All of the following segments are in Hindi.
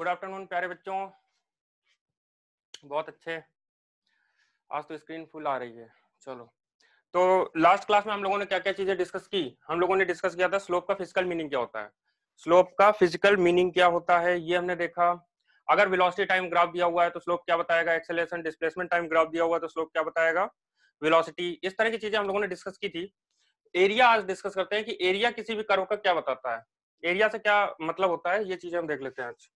गुड आफ्टरनून प्यारे बच्चों बहुत अच्छे आज तो स्क्रीन फुल आ रही है चलो तो लास्ट क्लास में हम लोगों ने क्या क्या चीजें डिस्कस की हम लोगों ने डिस्कस किया था स्लोप का फिजिकल मीनिंग क्या होता है स्लोप का फिजिकल मीनिंग क्या होता है ये हमने देखा अगर वेलोसिटी टाइम ग्राफ दिया हुआ है तो स्लोप क्या बताएगा एक्सेलेशन डिस्प्लेसमेंट टाइम ग्राफ दिया हुआ है तो स्लोप क्या बताएगा वेलोसिटी इस तरह की चीजें हम लोगों ने डिस्कस की थी एरिया आज डिस्कस करते हैं कि एरिया किसी भी कर्व का क्या बताता है एरिया से क्या मतलब होता है ये चीजें हम देख लेते हैं आज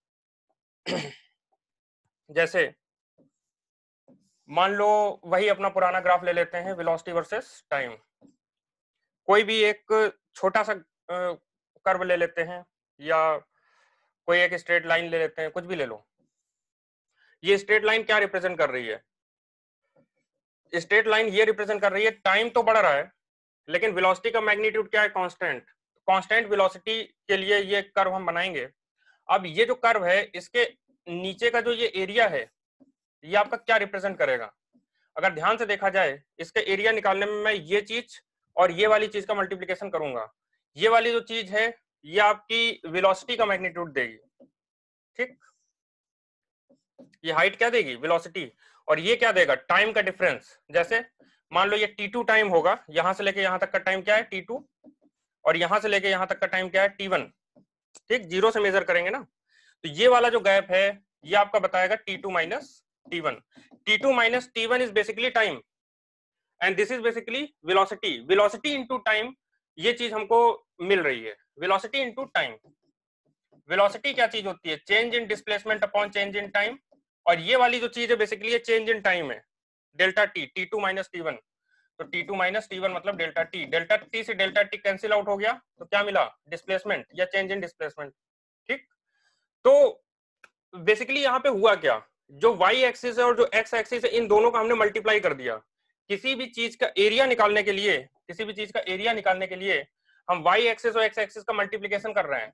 जैसे मान लो वही अपना पुराना ग्राफ ले लेते हैं वेलोसिटी वर्सेस टाइम कोई भी एक छोटा सा कर्व ले लेते हैं या कोई एक स्ट्रेट लाइन ले लेते हैं कुछ भी ले लो ये स्ट्रेट लाइन क्या रिप्रेजेंट कर रही है स्ट्रेट लाइन ये रिप्रेजेंट कर रही है टाइम तो बढ़ रहा है लेकिन वेलोसिटी का मैग्नीट्यूड क्या है कांस्टेंट कांस्टेंट वेलोसिटी के लिए ये कर्व हम बनाएंगे अब ये जो कर्व है इसके नीचे का जो ये एरिया है ये आपका क्या रिप्रेजेंट करेगा अगर ध्यान से देखा जाए इसके एरिया निकालने में मैं ये चीज और ये वाली चीज का मल्टीप्लीकेशन करूंगा ये वाली जो चीज है ये आपकी विलोसिटी का मैग्नीट्यूड देगी ठीक ये हाइट क्या देगी विलोसिटी और ये क्या देगा टाइम का डिफरेंस जैसे मान लो ये टी टू टाइम होगा यहां से लेके यहां तक का टाइम क्या है टी टू और यहां से लेके यहां तक का टाइम क्या है टी वन ठीक जीरो से मेजर करेंगे ना तो ये वाला जो गैप है ये आपका बताएगा T two minus T one T two minus T one is basically time and this is basically velocity velocity into time ये चीज हमको मिल रही है वेलोसिटी इनटू टाइम विलोसिटी क्या चीज होती है change in displacement upon change in time और ये वाली जो चीज है बेसिकली ये चेंज इन टाइम है delta T T two minus T one तो T two minus T one मतलब डेल्टा टी डेल्टा टी से डेल्टा टी कैंसिल आउट हो गया तो क्या मिला डिस्प्लेसमेंट या चेंज इन डिस्प्लेसमेंट ठीक तो बेसिकली यहाँ पे हुआ क्या जो y एक्सिस है और जो x एक्सिस है इन दोनों का हमने मल्टीप्लाई कर दिया किसी भी चीज का एरिया निकालने के लिए किसी भी चीज का एरिया निकालने के लिए हम y एक्सिस और x एक्सिस का मल्टीप्लीकेशन कर रहे हैं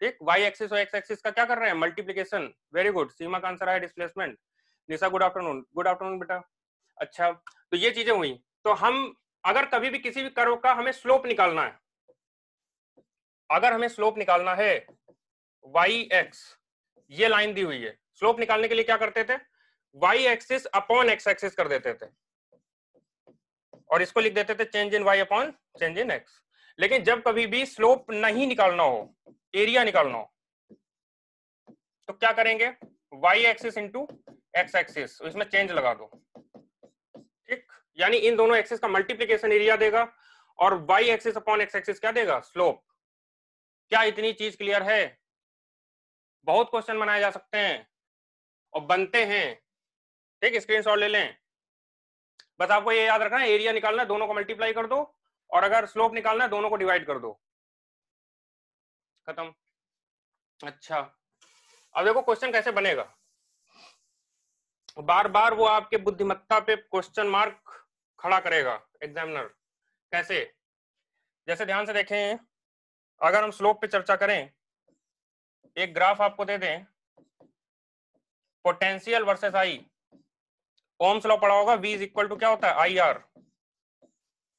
ठीक y एक्सिस और x एक्सिस का क्या कर रहे हैं मल्टीप्लीकेशन वेरी गुड सीमा का आंसर है displacement Nisha good afternoon good afternoon बेटा अच्छा तो ये चीजें हुई तो हम अगर कभी भी किसी भी कर्व का हमें स्लोप निकालना है अगर हमें स्लोप निकालना है वाई एक्स ये लाइन दी हुई है स्लोप निकालने के लिए क्या करते थे Y axis upon X axis कर देते थे और इसको लिख देते थे change in Y upon change in X लेकिन जब कभी भी स्लोप नहीं निकालना हो एरिया निकालना हो तो क्या करेंगे Y axis into X axis इसमें चेंज लगा दो यानी इन दोनों एक्सेस का मल्टीप्लीकेशन एरिया देगा और Y axis upon X axis क्या देगा स्लोप क्या इतनी चीज क्लियर है बहुत क्वेश्चन बनाए जा सकते हैं और बनते हैं ठीक स्क्रीन ले लें बस आपको ये याद रखना है एरिया निकालना दोनों को मल्टीप्लाई कर दो और अगर स्लोप निकालना दोनों को डिवाइड कर दो खत्म अच्छा अब देखो क्वेश्चन कैसे बनेगा बार बार वो आपके बुद्धिमत्ता पे क्वेश्चन मार्क खड़ा करेगा एग्जामिनर कैसे जैसे ध्यान से देखें अगर हम स्लोप पे चर्चा करें एक ग्राफ आपको दे दें potential versus I Ohm law पढ़ा होगा वी इज इक्वल टू क्या होता है आई आर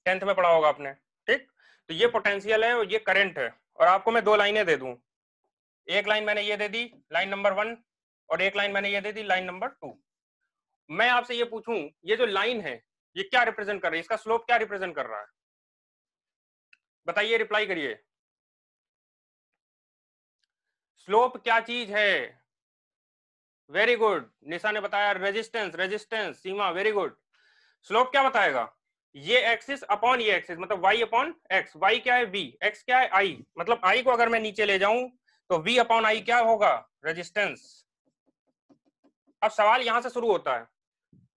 टेंथ में पढ़ा होगा आपने ठीक तो ये पोटेंशियल है और ये करंट है और आपको मैं दो लाइनें दे दूं एक लाइन मैंने ये दे दी लाइन नंबर वन और एक लाइन मैंने ये दे दी लाइन नंबर टू मैं आपसे ये पूछूं ये जो लाइन है ये क्या रिप्रेजेंट कर रहा है इसका स्लोप क्या रिप्रेजेंट कर रहा है बताइए रिप्लाई करिए स्लोप क्या चीज है वेरी गुड निशा ने बताया resistance resistance Seema very good slope क्या बताएगा ये एक्सिस अपॉन ये एक्सिस मतलब वाई अपॉन एक्स वाई क्या है वी एक्स क्या है आई मतलब आई को अगर मैं नीचे ले जाऊं तो वी अपॉन आई क्या होगा रेजिस्टेंस अब सवाल यहां से शुरू होता है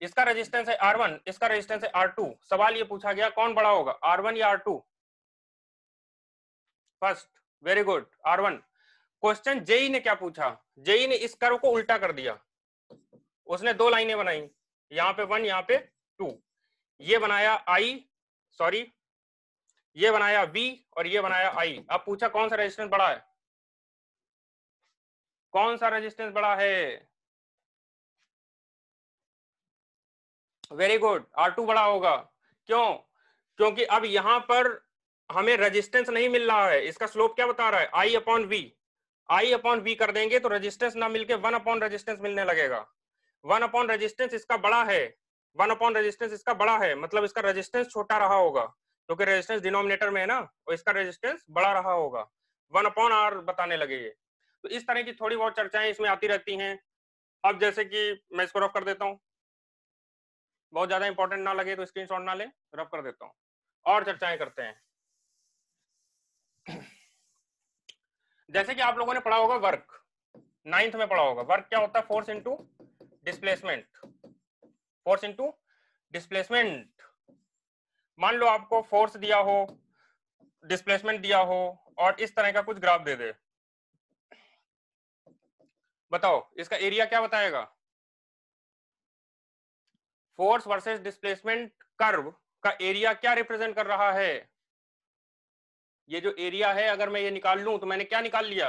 इसका रेजिस्टेंस है R1 इसका रेजिस्टेंस है R2 सवाल ये पूछा गया कौन बड़ा होगा R1 या R2 first very good R1 question JEE ने क्या पूछा जेई e ने इस कर्व को उल्टा कर दिया उसने दो लाइनें बनाई यहां पे वन यहां पे टू ये बनाया आई सॉरी ये बनाया वी और ये बनाया आई अब पूछा कौन सा रेजिस्टेंस बड़ा है कौन सा रेजिस्टेंस बड़ा है वेरी गुड आर टू बड़ा होगा क्यों क्योंकि अब यहाँ पर हमें रेजिस्टेंस नहीं मिल रहा है इसका स्लोप क्या बता रहा है I upon V I upon V कर देंगे तो रेजिस्टेंस ना मिलके वन अपॉन रेजिस्टेंस मिलने लगेगा वन अपॉन रेजिस्टेंस इसका बड़ा है वन अपॉन रेजिस्टेंस इसका बड़ा है मतलब इसका रेजिस्टेंस छोटा रहा होगा क्योंकि रेजिस्टेंस डिनोमिनेटर में है ना और तो इसका रेजिस्टेंस बड़ा रहा होगा वन अपॉन आर बताने लगे ये तो इस तरह की थोड़ी बहुत चर्चाएं इसमें आती रहती हैं अब जैसे कि मैं इसको रफ कर देता हूँ बहुत ज्यादा इंपॉर्टेंट ना लगे तो स्क्रीन शॉट ना ले रब कर देता हूँ और चर्चाएं करते हैं जैसे कि आप लोगों ने पढ़ा होगा वर्क नाइन्थ में पढ़ा होगा वर्क क्या होता है force into displacement force into displacement मान लो आपको फोर्स दिया हो डिस्प्लेसमेंट दिया हो और इस तरह का कुछ ग्राफ दे दे बताओ इसका एरिया क्या बताएगा फोर्स वर्सेस डिस्प्लेसमेंट कर्व का एरिया क्या रिप्रेजेंट कर रहा है ये जो एरिया है अगर मैं ये निकाल लू तो मैंने क्या निकाल लिया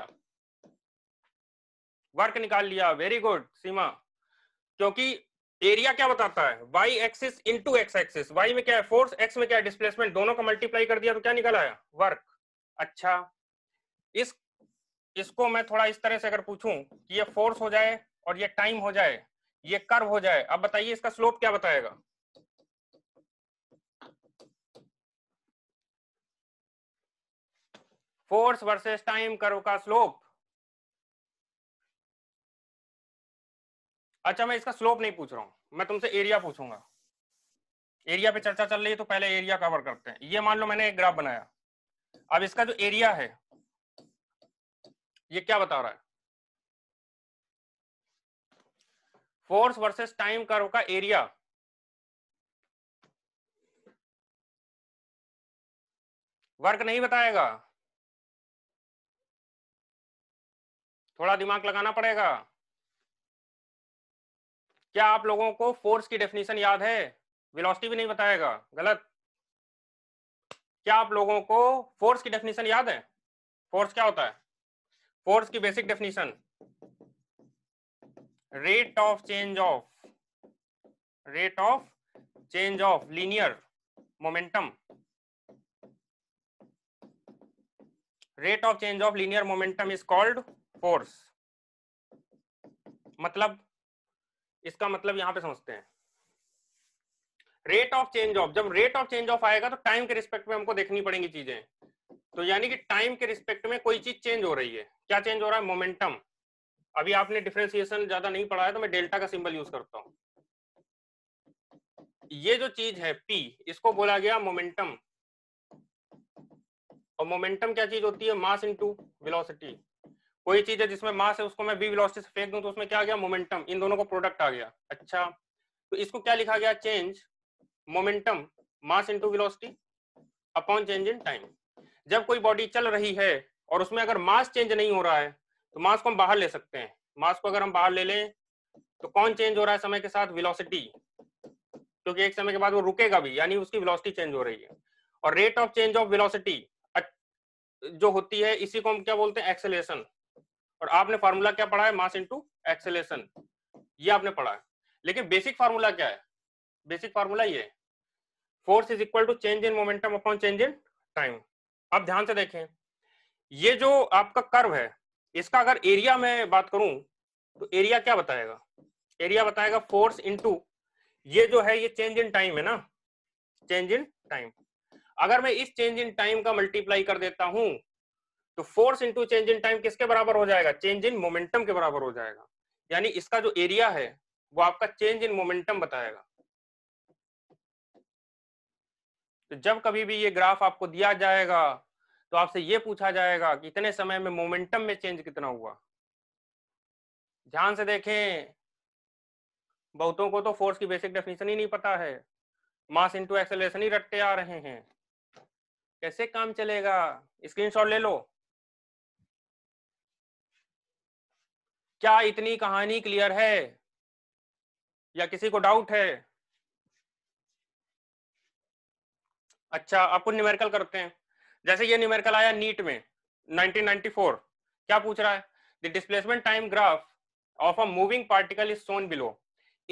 वर्क निकाल लिया वेरी गुड सीमा क्योंकि एरिया क्या बताता है Y axis into X axis Y में क्या है फोर्स एक्स में क्या है डिस्प्लेसमेंट दोनों का मल्टीप्लाई कर दिया तो क्या निकल आया वर्क अच्छा इस इसको मैं थोड़ा इस तरह से अगर पूछूं कि ये फोर्स हो जाए और ये टाइम हो जाए ये कर्व हो जाए अब बताइए इसका स्लोप क्या बताएगा फोर्स वर्सेस टाइम कर्व का स्लोप अच्छा मैं इसका स्लोप नहीं पूछ रहा हूं मैं तुमसे एरिया पूछूंगा एरिया पे चर्चा चल रही है तो पहले एरिया कवर करते हैं ये मान लो मैंने एक ग्राफ बनाया अब इसका जो एरिया है ये क्या बता रहा है फोर्स वर्सेस टाइम कर्व का एरिया वर्क नहीं बताएगा थोड़ा दिमाग लगाना पड़ेगा क्या आप लोगों को फोर्स की डेफिनेशन याद है वेलोसिटी भी नहीं बताएगा गलत क्या आप लोगों को फोर्स की डेफिनेशन याद है फोर्स क्या होता है फोर्स की basic definition rate of change of rate of change of linear momentum rate of change of linear momentum is called force मतलब इसका मतलब यहां पे समझते हैं रेट ऑफ चेंज ऑफ जब रेट ऑफ चेंज ऑफ आएगा तो टाइम के रिस्पेक्ट में हमको देखनी पड़ेंगी चीजें तो यानी कि टाइम के रिस्पेक्ट में कोई चीज चेंज हो रही है क्या चेंज हो रहा है मोमेंटम अभी आपने डिफ्रेंसिएशन ज्यादा नहीं पढ़ा है तो मैं डेल्टा का सिंबल यूज करता हूं ये जो चीज है पी इसको बोला गया मोमेंटम और मोमेंटम क्या चीज होती है मास इनटू वेलोसिटी कोई चीज है जिसमें मास है उसको मैं बी वेलोसिटी से फेंक दूं तो उसमें क्या आ गया मोमेंटम इन दोनों का प्रोडक्ट आ गया अच्छा तो इसको क्या लिखा गया change momentum mass into velocity upon change in time जब कोई बॉडी चल रही है और उसमें अगर मास चेंज नहीं हो रहा है तो मास को हम बाहर ले सकते हैं मास को अगर हम बाहर ले लें तो कौन चेंज हो रहा है समय के साथ विलोसिटी क्योंकि एक समय के बाद वो रुकेगा भी यानी उसकी विलोसिटी चेंज हो रही है और rate of change of velocity जो होती है इसी को हम क्या बोलते हैं एक्सेलेशन और आपने फार्मूला क्या पढ़ा है मास इंटू एक्सेलेशन ये आपने पढ़ा है लेकिन बेसिक फार्मूला क्या है बेसिक फार्मूला ये force is equal to change in momentum upon change in time आप ध्यान से देखें ये जो आपका कर्व है इसका अगर एरिया में बात करूं तो एरिया क्या बताएगा एरिया बताएगा फोर्स इनटू ये जो है ये चेंज इन टाइम है ना चेंज इन टाइम अगर मैं इस चेंज इन टाइम का मल्टीप्लाई कर देता हूं तो force into change in time किसके बराबर हो जाएगा चेंज इन मोमेंटम के बराबर हो जाएगा यानी इसका जो एरिया है वो आपका चेंज इन मोमेंटम बताएगा तो जब कभी भी ये ग्राफ आपको दिया जाएगा तो आपसे ये पूछा जाएगा कि इतने समय में मोमेंटम में चेंज कितना हुआ ध्यान से देखें बहुतों को तो फोर्स की बेसिक डेफिनेशन ही नहीं पता है मास इंटू एक्सेलेशन ही रटते आ रहे हैं कैसे काम चलेगा स्क्रीनशॉट ले लो क्या इतनी कहानी क्लियर है या किसी को डाउट है अच्छा आपको न्यूमेरिकल करते हैं जैसे ये न्यूमेरिकल आया नीट में 1994 क्या पूछ रहा है displacement time graph of a moving particle is shown below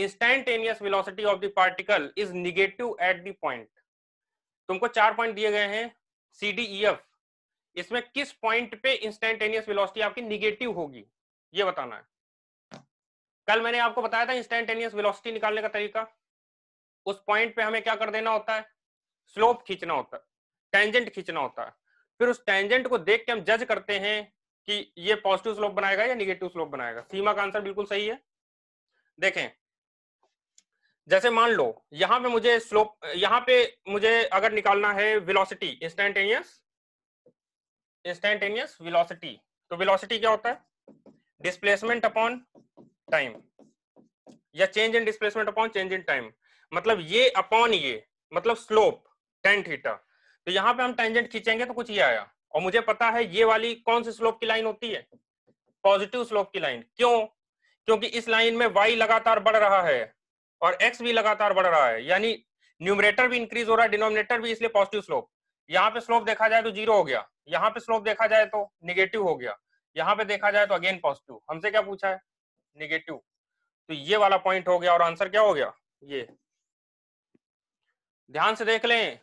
instantaneous velocity of the particle is negative at the point तुमको चार पॉइंट दिए गए हैं सी डी ई एफ इसमें किस पॉइंट पे इंस्टेंटेनियस वेलोसिटी आपकी निगेटिव होगी ये बताना है कल मैंने आपको बताया था इंस्टेंटेनियस वेलोसिटी निकालने का तरीका उस पॉइंट पे हमें क्या कर देना होता है स्लोप खींचना होता है टेंजेंट खींचना होता है फिर उस टेंजेंट को देख के हम जज करते हैं कि ये पॉजिटिव स्लोप बनाएगा या निगेटिव स्लोप बनाएगा सीमा का आंसर बिल्कुल सही है देखें जैसे मान लो यहां पे मुझे स्लोप यहां पे मुझे अगर निकालना है वेलोसिटी इंस्टेंटेनियस इंस्टेंटेनियस वेलोसिटी तो वेलोसिटी क्या होता है डिस्प्लेसमेंट अपॉन टाइम या change in displacement upon change in time मतलब ये अपॉन ये मतलब स्लोप टेन थीटा तो यहाँ पे हम टेंजेंट खींचेंगे तो कुछ ये आया और मुझे पता है ये वाली कौन सी स्लोप की लाइन होती है पॉजिटिव स्लोप की लाइन क्यों क्योंकि इस लाइन में वाई लगातार बढ़ रहा है और एक्स भी लगातार बढ़ रहा है यानी न्यूमरेटर भी इंक्रीज हो रहा है डिनोमिनेटर भी इसलिए पॉजिटिव स्लोप यहाँ पे स्लोप देखा जाए तो जीरो हो गया यहाँ पे स्लोप देखा जाए तो निगेटिव हो गया यहाँ पे देखा जाए तो अगेन पॉजिटिव हमसे क्या पूछा है निगेटिव तो ये वाला पॉइंट हो गया और आंसर क्या हो गया ये ध्यान से देख लें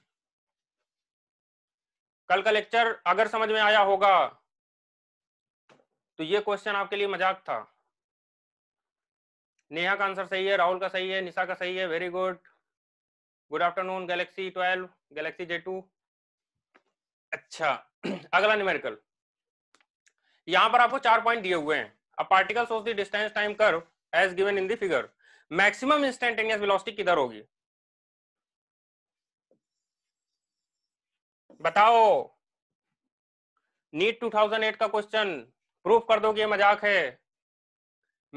कल का लेक्चर अगर समझ में आया होगा तो ये क्वेश्चन आपके लिए मजाक था नेहा का आंसर सही है राहुल का सही है निशा का सही है very good good afternoon Galaxy twelve Galaxy J two अच्छा अगला न्यूमेरिकल यहां पर आपको चार पॉइंट दिए हुए हैं अब particles of the distance time curve as given in the figure maximum instantaneous velocity किधर होगी बताओ नीट 2008 का क्वेश्चन प्रूफ कर दो कि ये मजाक है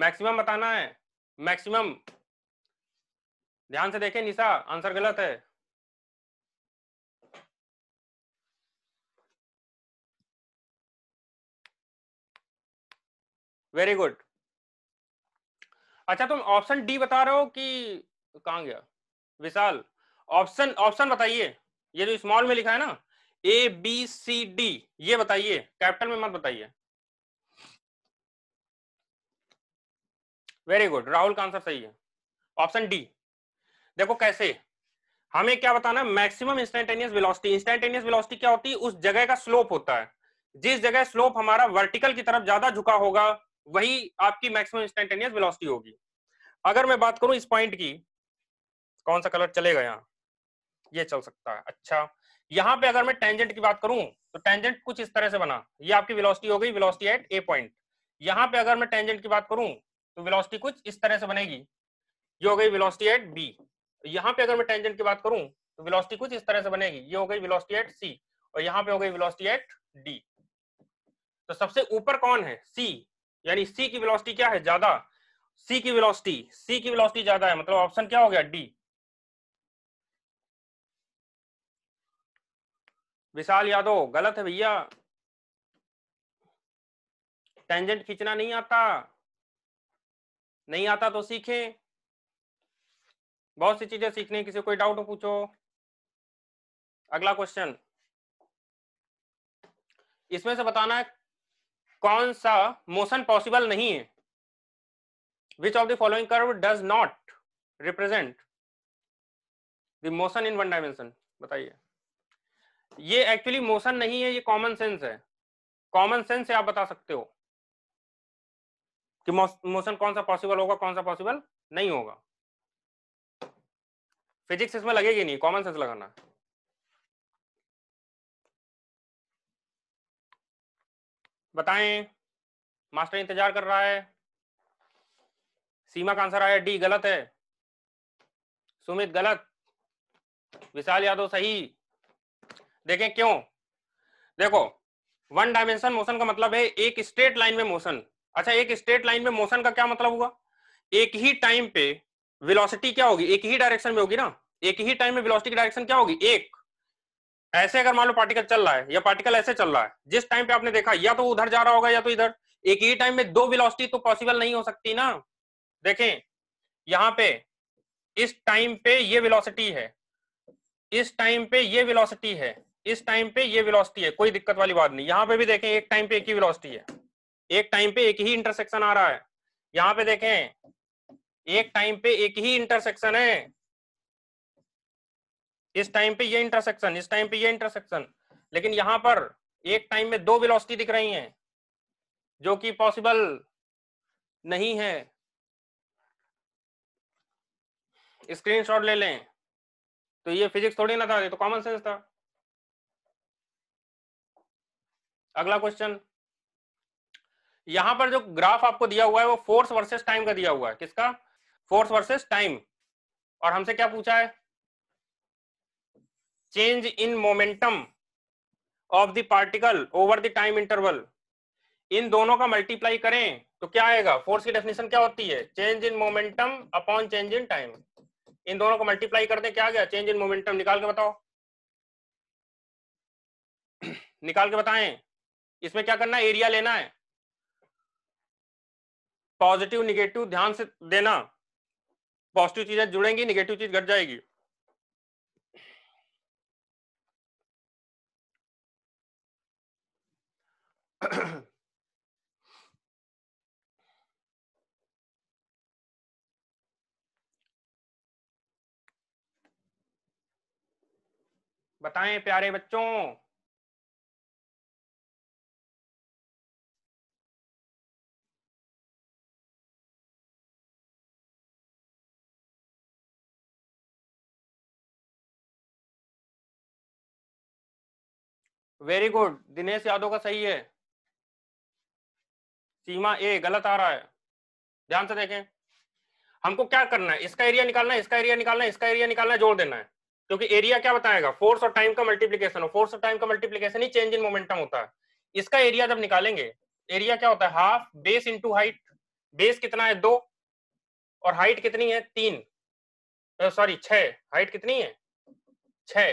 मैक्सिमम बताना है मैक्सिमम ध्यान से देखें निशा आंसर गलत है वेरी गुड अच्छा तुम ऑप्शन डी बता रहे हो कि कहा गया विशाल ऑप्शन ऑप्शन बताइए ये जो स्मॉल में लिखा है ना ए बी सी डी ये बताइए कैपिटल में मत बताइए वेरी गुड राहुल का आंसर सही है ऑप्शन डी देखो कैसे हमें क्या बताना maximum instantaneous velocity instantaneous velocity क्या होती है उस जगह का स्लोप होता है जिस जगह स्लोप हमारा वर्टिकल की तरफ ज्यादा झुका होगा वही आपकी मैक्सिमम इंस्टेंटेनियस वेलोसिटी होगी अगर मैं बात करूं इस पॉइंट की कौन सा कलर चलेगा यहाँ ये चल सकता है अच्छा यहां पे अगर मैं टेंजेंट की बात करूं तो टेंजेंट कुछ इस तरह से बना ये आपकी वेलोसिटी हो गई वेलोसिटी एट ए पॉइंट यहां पे अगर मैं टेंजेंट की बात करूं तो वेलोसिटी कुछ इस तरह से बनेगी ये हो गई वेलोसिटी एट बी यहां पे अगर मैं टेंजेंट की बात करूं तो वेलोसिटी कुछ इस तरह से बनेगी ये हो गई वेलोसिटी एट सी और यहां पे हो गई वेलोसिटी एट डी तो सबसे ऊपर कौन है सी यानी सी की वेलोसिटी क्या है ज्यादा सी की वेलोसिटी सी की वेलोसिटी ज्यादा है मतलब ऑप्शन क्या हो गया डी विशाल यादव गलत है भैया टेंजेंट खींचना नहीं आता नहीं आता तो सीखें बहुत सी चीजें सीखने किसी कोई डाउट हो पूछो अगला क्वेश्चन इसमें से बताना है कौन सा मोशन पॉसिबल नहीं है which of the following curve does not represent the motion in one dimension बताइए ये एक्चुअली मोशन नहीं है ये कॉमन सेंस है कॉमन सेंस से आप बता सकते हो कि मोशन कौन सा पॉसिबल होगा कौन सा पॉसिबल नहीं होगा फिजिक्स इसमें लगेगी नहीं कॉमन सेंस लगाना बताएं मास्टर इंतजार कर रहा है सीमा का आंसर आया डी गलत है सुमित गलत विशाल यादव सही देखें क्यों देखो वन डायमेंशन मोशन का मतलब है एक स्ट्रेट लाइन में मोशन अच्छा एक स्ट्रेट लाइन में मोशन का क्या मतलब हुआ एक ही टाइम पे वेलोसिटी क्या होगी एक ही डायरेक्शन में होगी ना एक ही टाइम में वेलोसिटी की डायरेक्शन क्या होगी एक ऐसे अगर मान लो पार्टिकल चल रहा है या पार्टिकल ऐसे चल रहा है जिस टाइम पे आपने देखा या तो उधर जा रहा होगा या तो इधर एक ही टाइम में दो वेलोसिटी तो पॉसिबल नहीं हो सकती ना देखें यहां पे इस टाइम पे ये वेलोसिटी है इस टाइम पे ये वेलोसिटी है इस टाइम पे ये वेलोसिटी है कोई दिक्कत वाली बात नहीं यहाँ पे भी देखें एक टाइम पे एक ही वेलोसिटी है एक टाइम पे एक ही इंटरसेक्शन आ रहा है यहाँ पे देखें एक टाइम पे एक ही इंटरसेक्शन है इस टाइम पे ये इंटरसेक्शन इस टाइम पे ये इंटरसेक्शन लेकिन यहाँ पर एक टाइम में दो वेलोसिटी दिख रही है जो कि पॉसिबल नहीं है स्क्रीनशॉट ले लें तो ये फिजिक्स थोड़ी ना था ये तो कॉमन सेंस था अगला क्वेश्चन यहां पर जो ग्राफ आपको दिया हुआ है वो फोर्स वर्सेस टाइम का दिया हुआ है किसका फोर्स वर्सेस टाइम और हमसे क्या पूछा है change in momentum of the particle over the time interval इन दोनों का मल्टीप्लाई करें तो क्या आएगा फोर्स की डेफिनेशन क्या होती है change in momentum upon change in time इन दोनों को मल्टीप्लाई करते क्या गया चेंज इन मोमेंटम निकाल के बताओ निकाल के बताएं इसमें क्या करना है एरिया लेना है पॉजिटिव निगेटिव ध्यान से देना पॉजिटिव चीजें जुड़ेंगी निगेटिव चीज घट जाएगी बताएं प्यारे बच्चों वेरी गुड दिनेश यादव का सही है सीमा ए गलत आ रहा है ध्यान से देखें हमको क्या करना है इसका एरिया निकालना है इसका एरिया निकालना है इसका एरिया निकालना है जोड़ देना है क्योंकि एरिया क्या बताएगा फोर्स और टाइम का मल्टीप्लीकेशन हो फोर्स और टाइम का मल्टीप्लीकेशन ही चेंज इन मोमेंटम होता है इसका एरिया जब निकालेंगे एरिया क्या होता है half base into height base कितना है दो और हाइट कितनी है तीन सॉरी छ हाइट कितनी है छ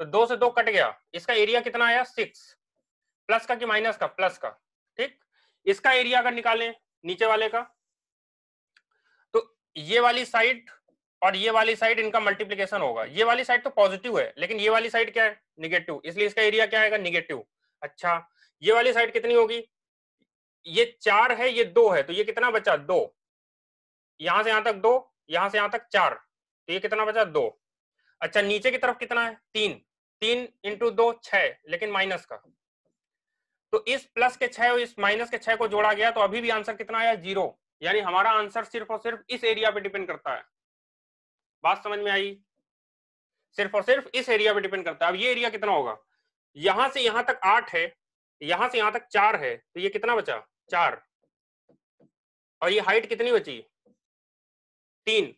तो दो से दो कट गया इसका एरिया कितना आया सिक्स प्लस का कि माइनस का प्लस का ठीक इसका एरिया अगर निकालें नीचे वाले का तो ये वाली साइड और ये वाली साइड इनका मल्टीप्लीकेशन होगा ये वाली साइड तो पॉजिटिव है लेकिन ये वाली साइड क्या है निगेटिव इसलिए इसका एरिया क्या आएगा निगेटिव अच्छा ये वाली साइड कितनी होगी ये चार है ये दो है तो ये कितना बचा दो यहां से यहां तक दो यहां से यहां तक चार तो ये कितना बचा दो अच्छा नीचे की तरफ कितना है तीन तीन इंटू दो छ लेकिन माइनस का तो इस प्लस के छह और इस माइनस के छह को जोड़ा गया तो अभी भी आंसर कितना आया जीरो यानी हमारा आंसर सिर्फ और सिर्फ इस एरिया पे डिपेंड करता है बात समझ में आई सिर्फ और सिर्फ इस एरिया पे डिपेंड करता है अब ये एरिया कितना होगा यहां से यहां तक आठ है यहां से यहां तक चार है तो ये कितना बचा चार और ये हाइट कितनी बची तीन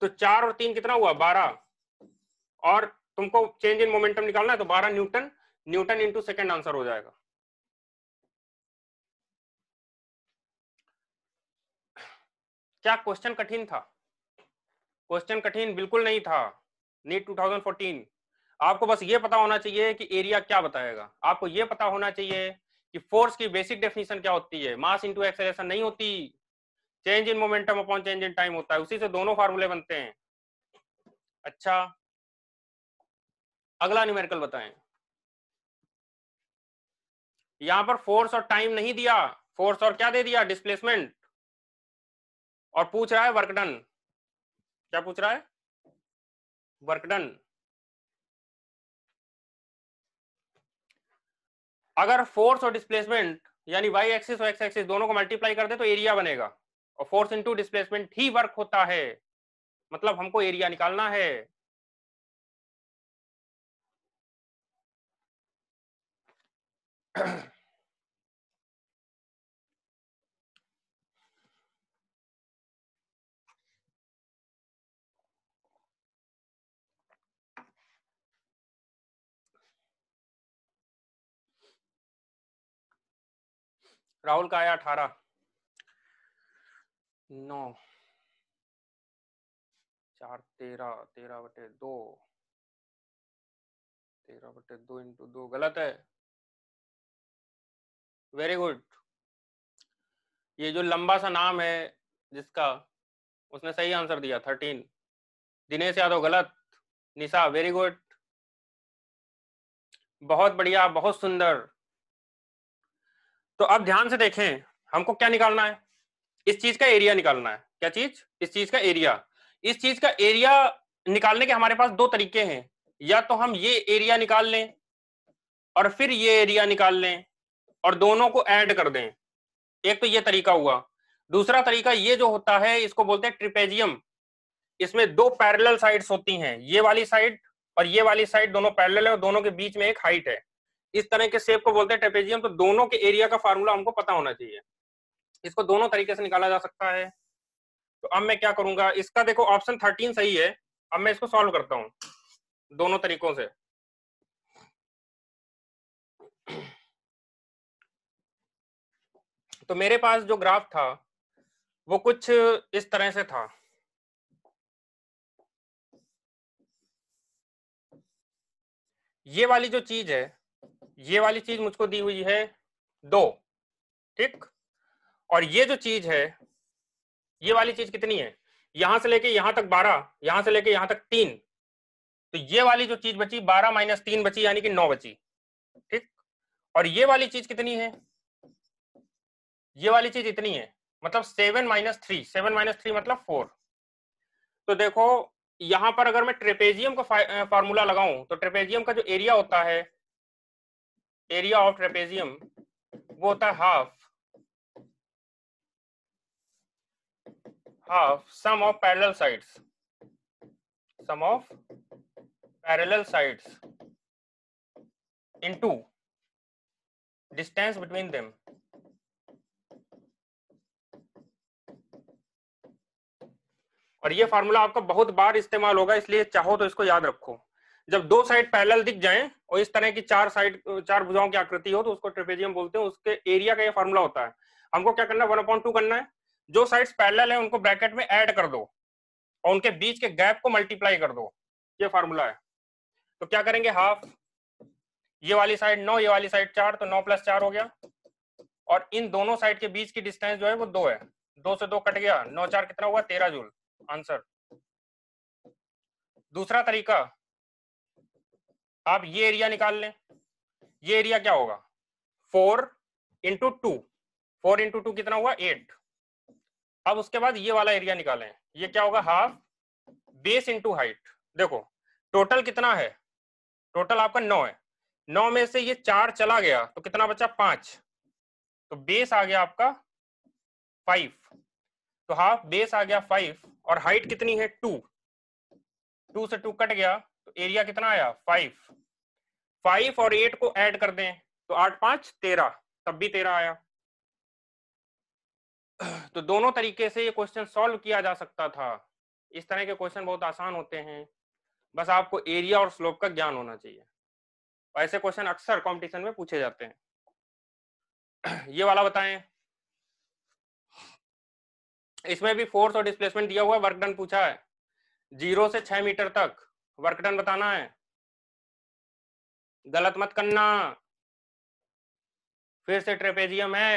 तो चार और तीन कितना हुआ बारह और तुमको चेंज इन मोमेंटम निकालना है तो 12 newton newton into second answer हो जाएगा क्या क्वेश्चन कठिन था क्वेश्चन कठिन बिल्कुल नहीं था नीट 2014 आपको बस ये पता होना चाहिए कि एरिया क्या बताएगा आपको ये पता होना चाहिए कि फोर्स की बेसिक डेफिनेशन क्या होती है मास इंटू एक्सलेशन नहीं होती change in momentum upon change in time होता है उसी से दोनों फार्मूले बनते हैं अच्छा अगला न्यूमेरिकल बताएं यहां पर फोर्स और टाइम नहीं दिया फोर्स और क्या दे दिया डिस्प्लेसमेंट और पूछ रहा है वर्क डन क्या पूछ रहा है वर्क डन अगर फोर्स और डिस्प्लेसमेंट यानी वाई एक्सिस और एक्स एक्सिस दोनों को मल्टीप्लाई कर दे तो एरिया बनेगा और फोर्स इनटू डिस्प्लेसमेंट ही वर्क होता है मतलब हमको एरिया निकालना है राहुल का आया अठारह नौ चार तेरह तेरह बटे दो तेरह बटे दो इंटू दो गलत है वेरी गुड ये जो लंबा सा नाम है जिसका उसने सही आंसर दिया थर्टीन दिनेश यादव गलत निशा वेरी गुड बहुत बढ़िया बहुत सुंदर तो अब ध्यान से देखें हमको क्या निकालना है इस चीज का एरिया निकालना है क्या चीज इस चीज का एरिया इस चीज का एरिया निकालने के हमारे पास दो तरीके हैं या तो हम ये एरिया निकाल लें और फिर ये एरिया निकाल लें और दोनों को ऐड कर दें एक तो ये तरीका हुआ दूसरा तरीका ये जो होता है इसको बोलते हैं ट्रिपेजियम इसमें दो पैरेलल साइड्स होती हैं ये वाली साइड और ये वाली साइड दोनों पैरेलल है और दोनों के बीच में एक हाइट है इस तरह के शेप को बोलते हैं ट्रिपेजियम तो दोनों के एरिया का फार्मूला हमको पता होना चाहिए इसको दोनों तरीके से निकाला जा सकता है तो अब मैं क्या करूंगा इसका देखो ऑप्शन थर्टीन सही है अब मैं इसको सॉल्व करता हूँ दोनों तरीकों से तो मेरे पास जो ग्राफ था वो कुछ इस तरह से था ये वाली जो चीज है ये वाली चीज मुझको दी हुई है दो ठीक और ये जो चीज है ये वाली चीज कितनी है यहां से लेके यहां तक बारह यहां से लेके यहां तक तीन तो ये वाली जो चीज बची बारह माइनस तीन बची यानी कि नौ बची ठीक और ये वाली चीज कितनी है ये वाली चीज इतनी है मतलब seven minus three seven minus three मतलब फोर तो देखो यहां पर अगर मैं ट्रेपेजियम का फॉर्मूला लगाऊं तो ट्रेपेजियम का जो एरिया होता है एरिया ऑफ ट्रेपेजियम वो होता है half half sum of parallel sides sum of parallel sides into distance between them और ये फार्मूला आपका बहुत बार इस्तेमाल होगा इसलिए चाहो तो इसको याद रखो जब दो साइड पैरेलल दिख जाएं और इस तरह की चार साइड चार भुजाओं की आकृति हो तो उसको ट्रेपेजियम बोलते हैं उसके एरिया का ये फार्मूला होता है हमको क्या करना है वन अपॉइंट करना है जो साइड पैरल है उनको ब्रैकेट में एड कर दो और उनके बीच के गैप को मल्टीप्लाई कर दो ये फार्मूला है तो क्या करेंगे हाफ ये वाली साइड नौ ये वाली साइड चार तो नौ प्लस चार हो गया और इन दोनों साइड के बीच की डिस्टेंस जो है वो दो है दो से दो कट गया नौ चार कितना हुआ तेरह जूल आंसर दूसरा तरीका आप ये एरिया निकाल लें ये एरिया क्या होगा four into two four into two कितना हुआ एट अब उसके बाद ये वाला एरिया निकालें ये क्या होगा हाफ बेस इंटू हाइट देखो टोटल कितना है टोटल आपका नौ है नौ में से ये चार चला गया तो कितना बचा पांच तो बेस आ गया आपका फाइव तो हाफ बेस आ गया फाइव और हाइट कितनी है टू टू से टू कट गया तो एरिया कितना आया फाइव फाइव और एट को ऐड कर दें तो आठ पांच तेरह तब भी तेरह आया तो दोनों तरीके से ये क्वेश्चन सॉल्व किया जा सकता था इस तरह के क्वेश्चन बहुत आसान होते हैं बस आपको एरिया और स्लोप का ज्ञान होना चाहिए ऐसे क्वेश्चन अक्सर कंपटीशन में पूछे जाते हैं ये वाला बताएं इसमें भी फोर्स और डिस्प्लेसमेंट दिया हुआ है पूछा है जीरो से छह मीटर तक वर्कडन बताना है गलत मत करना फिर से ट्रेपेजियम है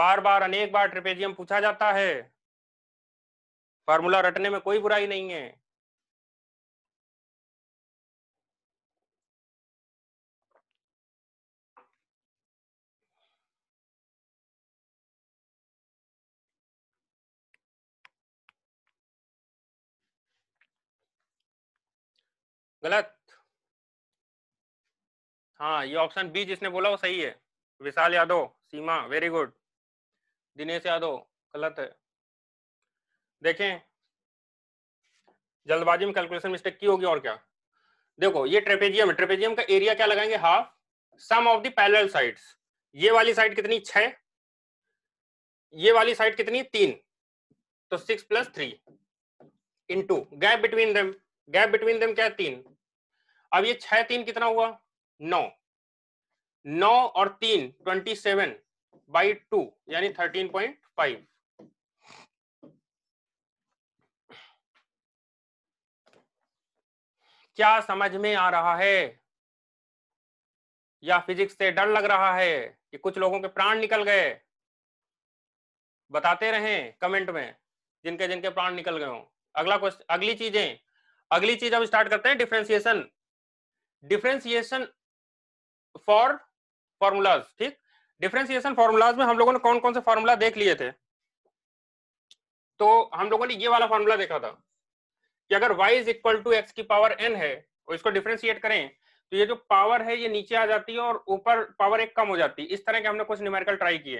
बार बार अनेक बार ट्रेपेजियम पूछा जाता है फार्मूला रटने में कोई बुराई नहीं है गलत हाँ ये ऑप्शन बी जिसने बोला वो सही है विशाल यादव सीमा वेरी गुड दिनेश यादव गलत है देखें जल्दबाजी में कैलकुलेशन मिस्टेक की होगी और क्या देखो ये ट्रेपेजियम है ट्रेपेजियम का एरिया क्या लगाएंगे half sum of the parallel sides ये वाली साइड कितनी छह ये वाली साइड कितनी तीन तो six plus three into gap between them gap between them क्या तीन अब ये छह तीन कितना हुआ नौ नौ और तीन ट्वेंटी सेवन बाई टू यानी थर्टीन पॉइंट फाइव क्या समझ में आ रहा है या फिजिक्स से डर लग रहा है कि कुछ लोगों के प्राण निकल गए बताते रहें कमेंट में जिनके जिनके प्राण निकल गए हो अगला क्वेश्चन अगली चीजें अगली चीज हम स्टार्ट करते हैं डिफ्रेंसिएशन डिफ्रेंसिएशन फॉर फॉर्मूलाज ठीक डिफ्रेंसिएशन फॉर्मूलाज में हम लोगों ने कौन कौन से फॉर्मूला देख लिए थे तो हम लोगों ने ये वाला फॉर्मूला देखा था कि अगर y is equal to x की पावर n है और इसको डिफ्रेंशिएट करें तो ये जो पावर है ये नीचे आ जाती है और ऊपर पावर एक कम हो जाती है इस तरह के हमने कुछ न्यूमेरिकल ट्राई किए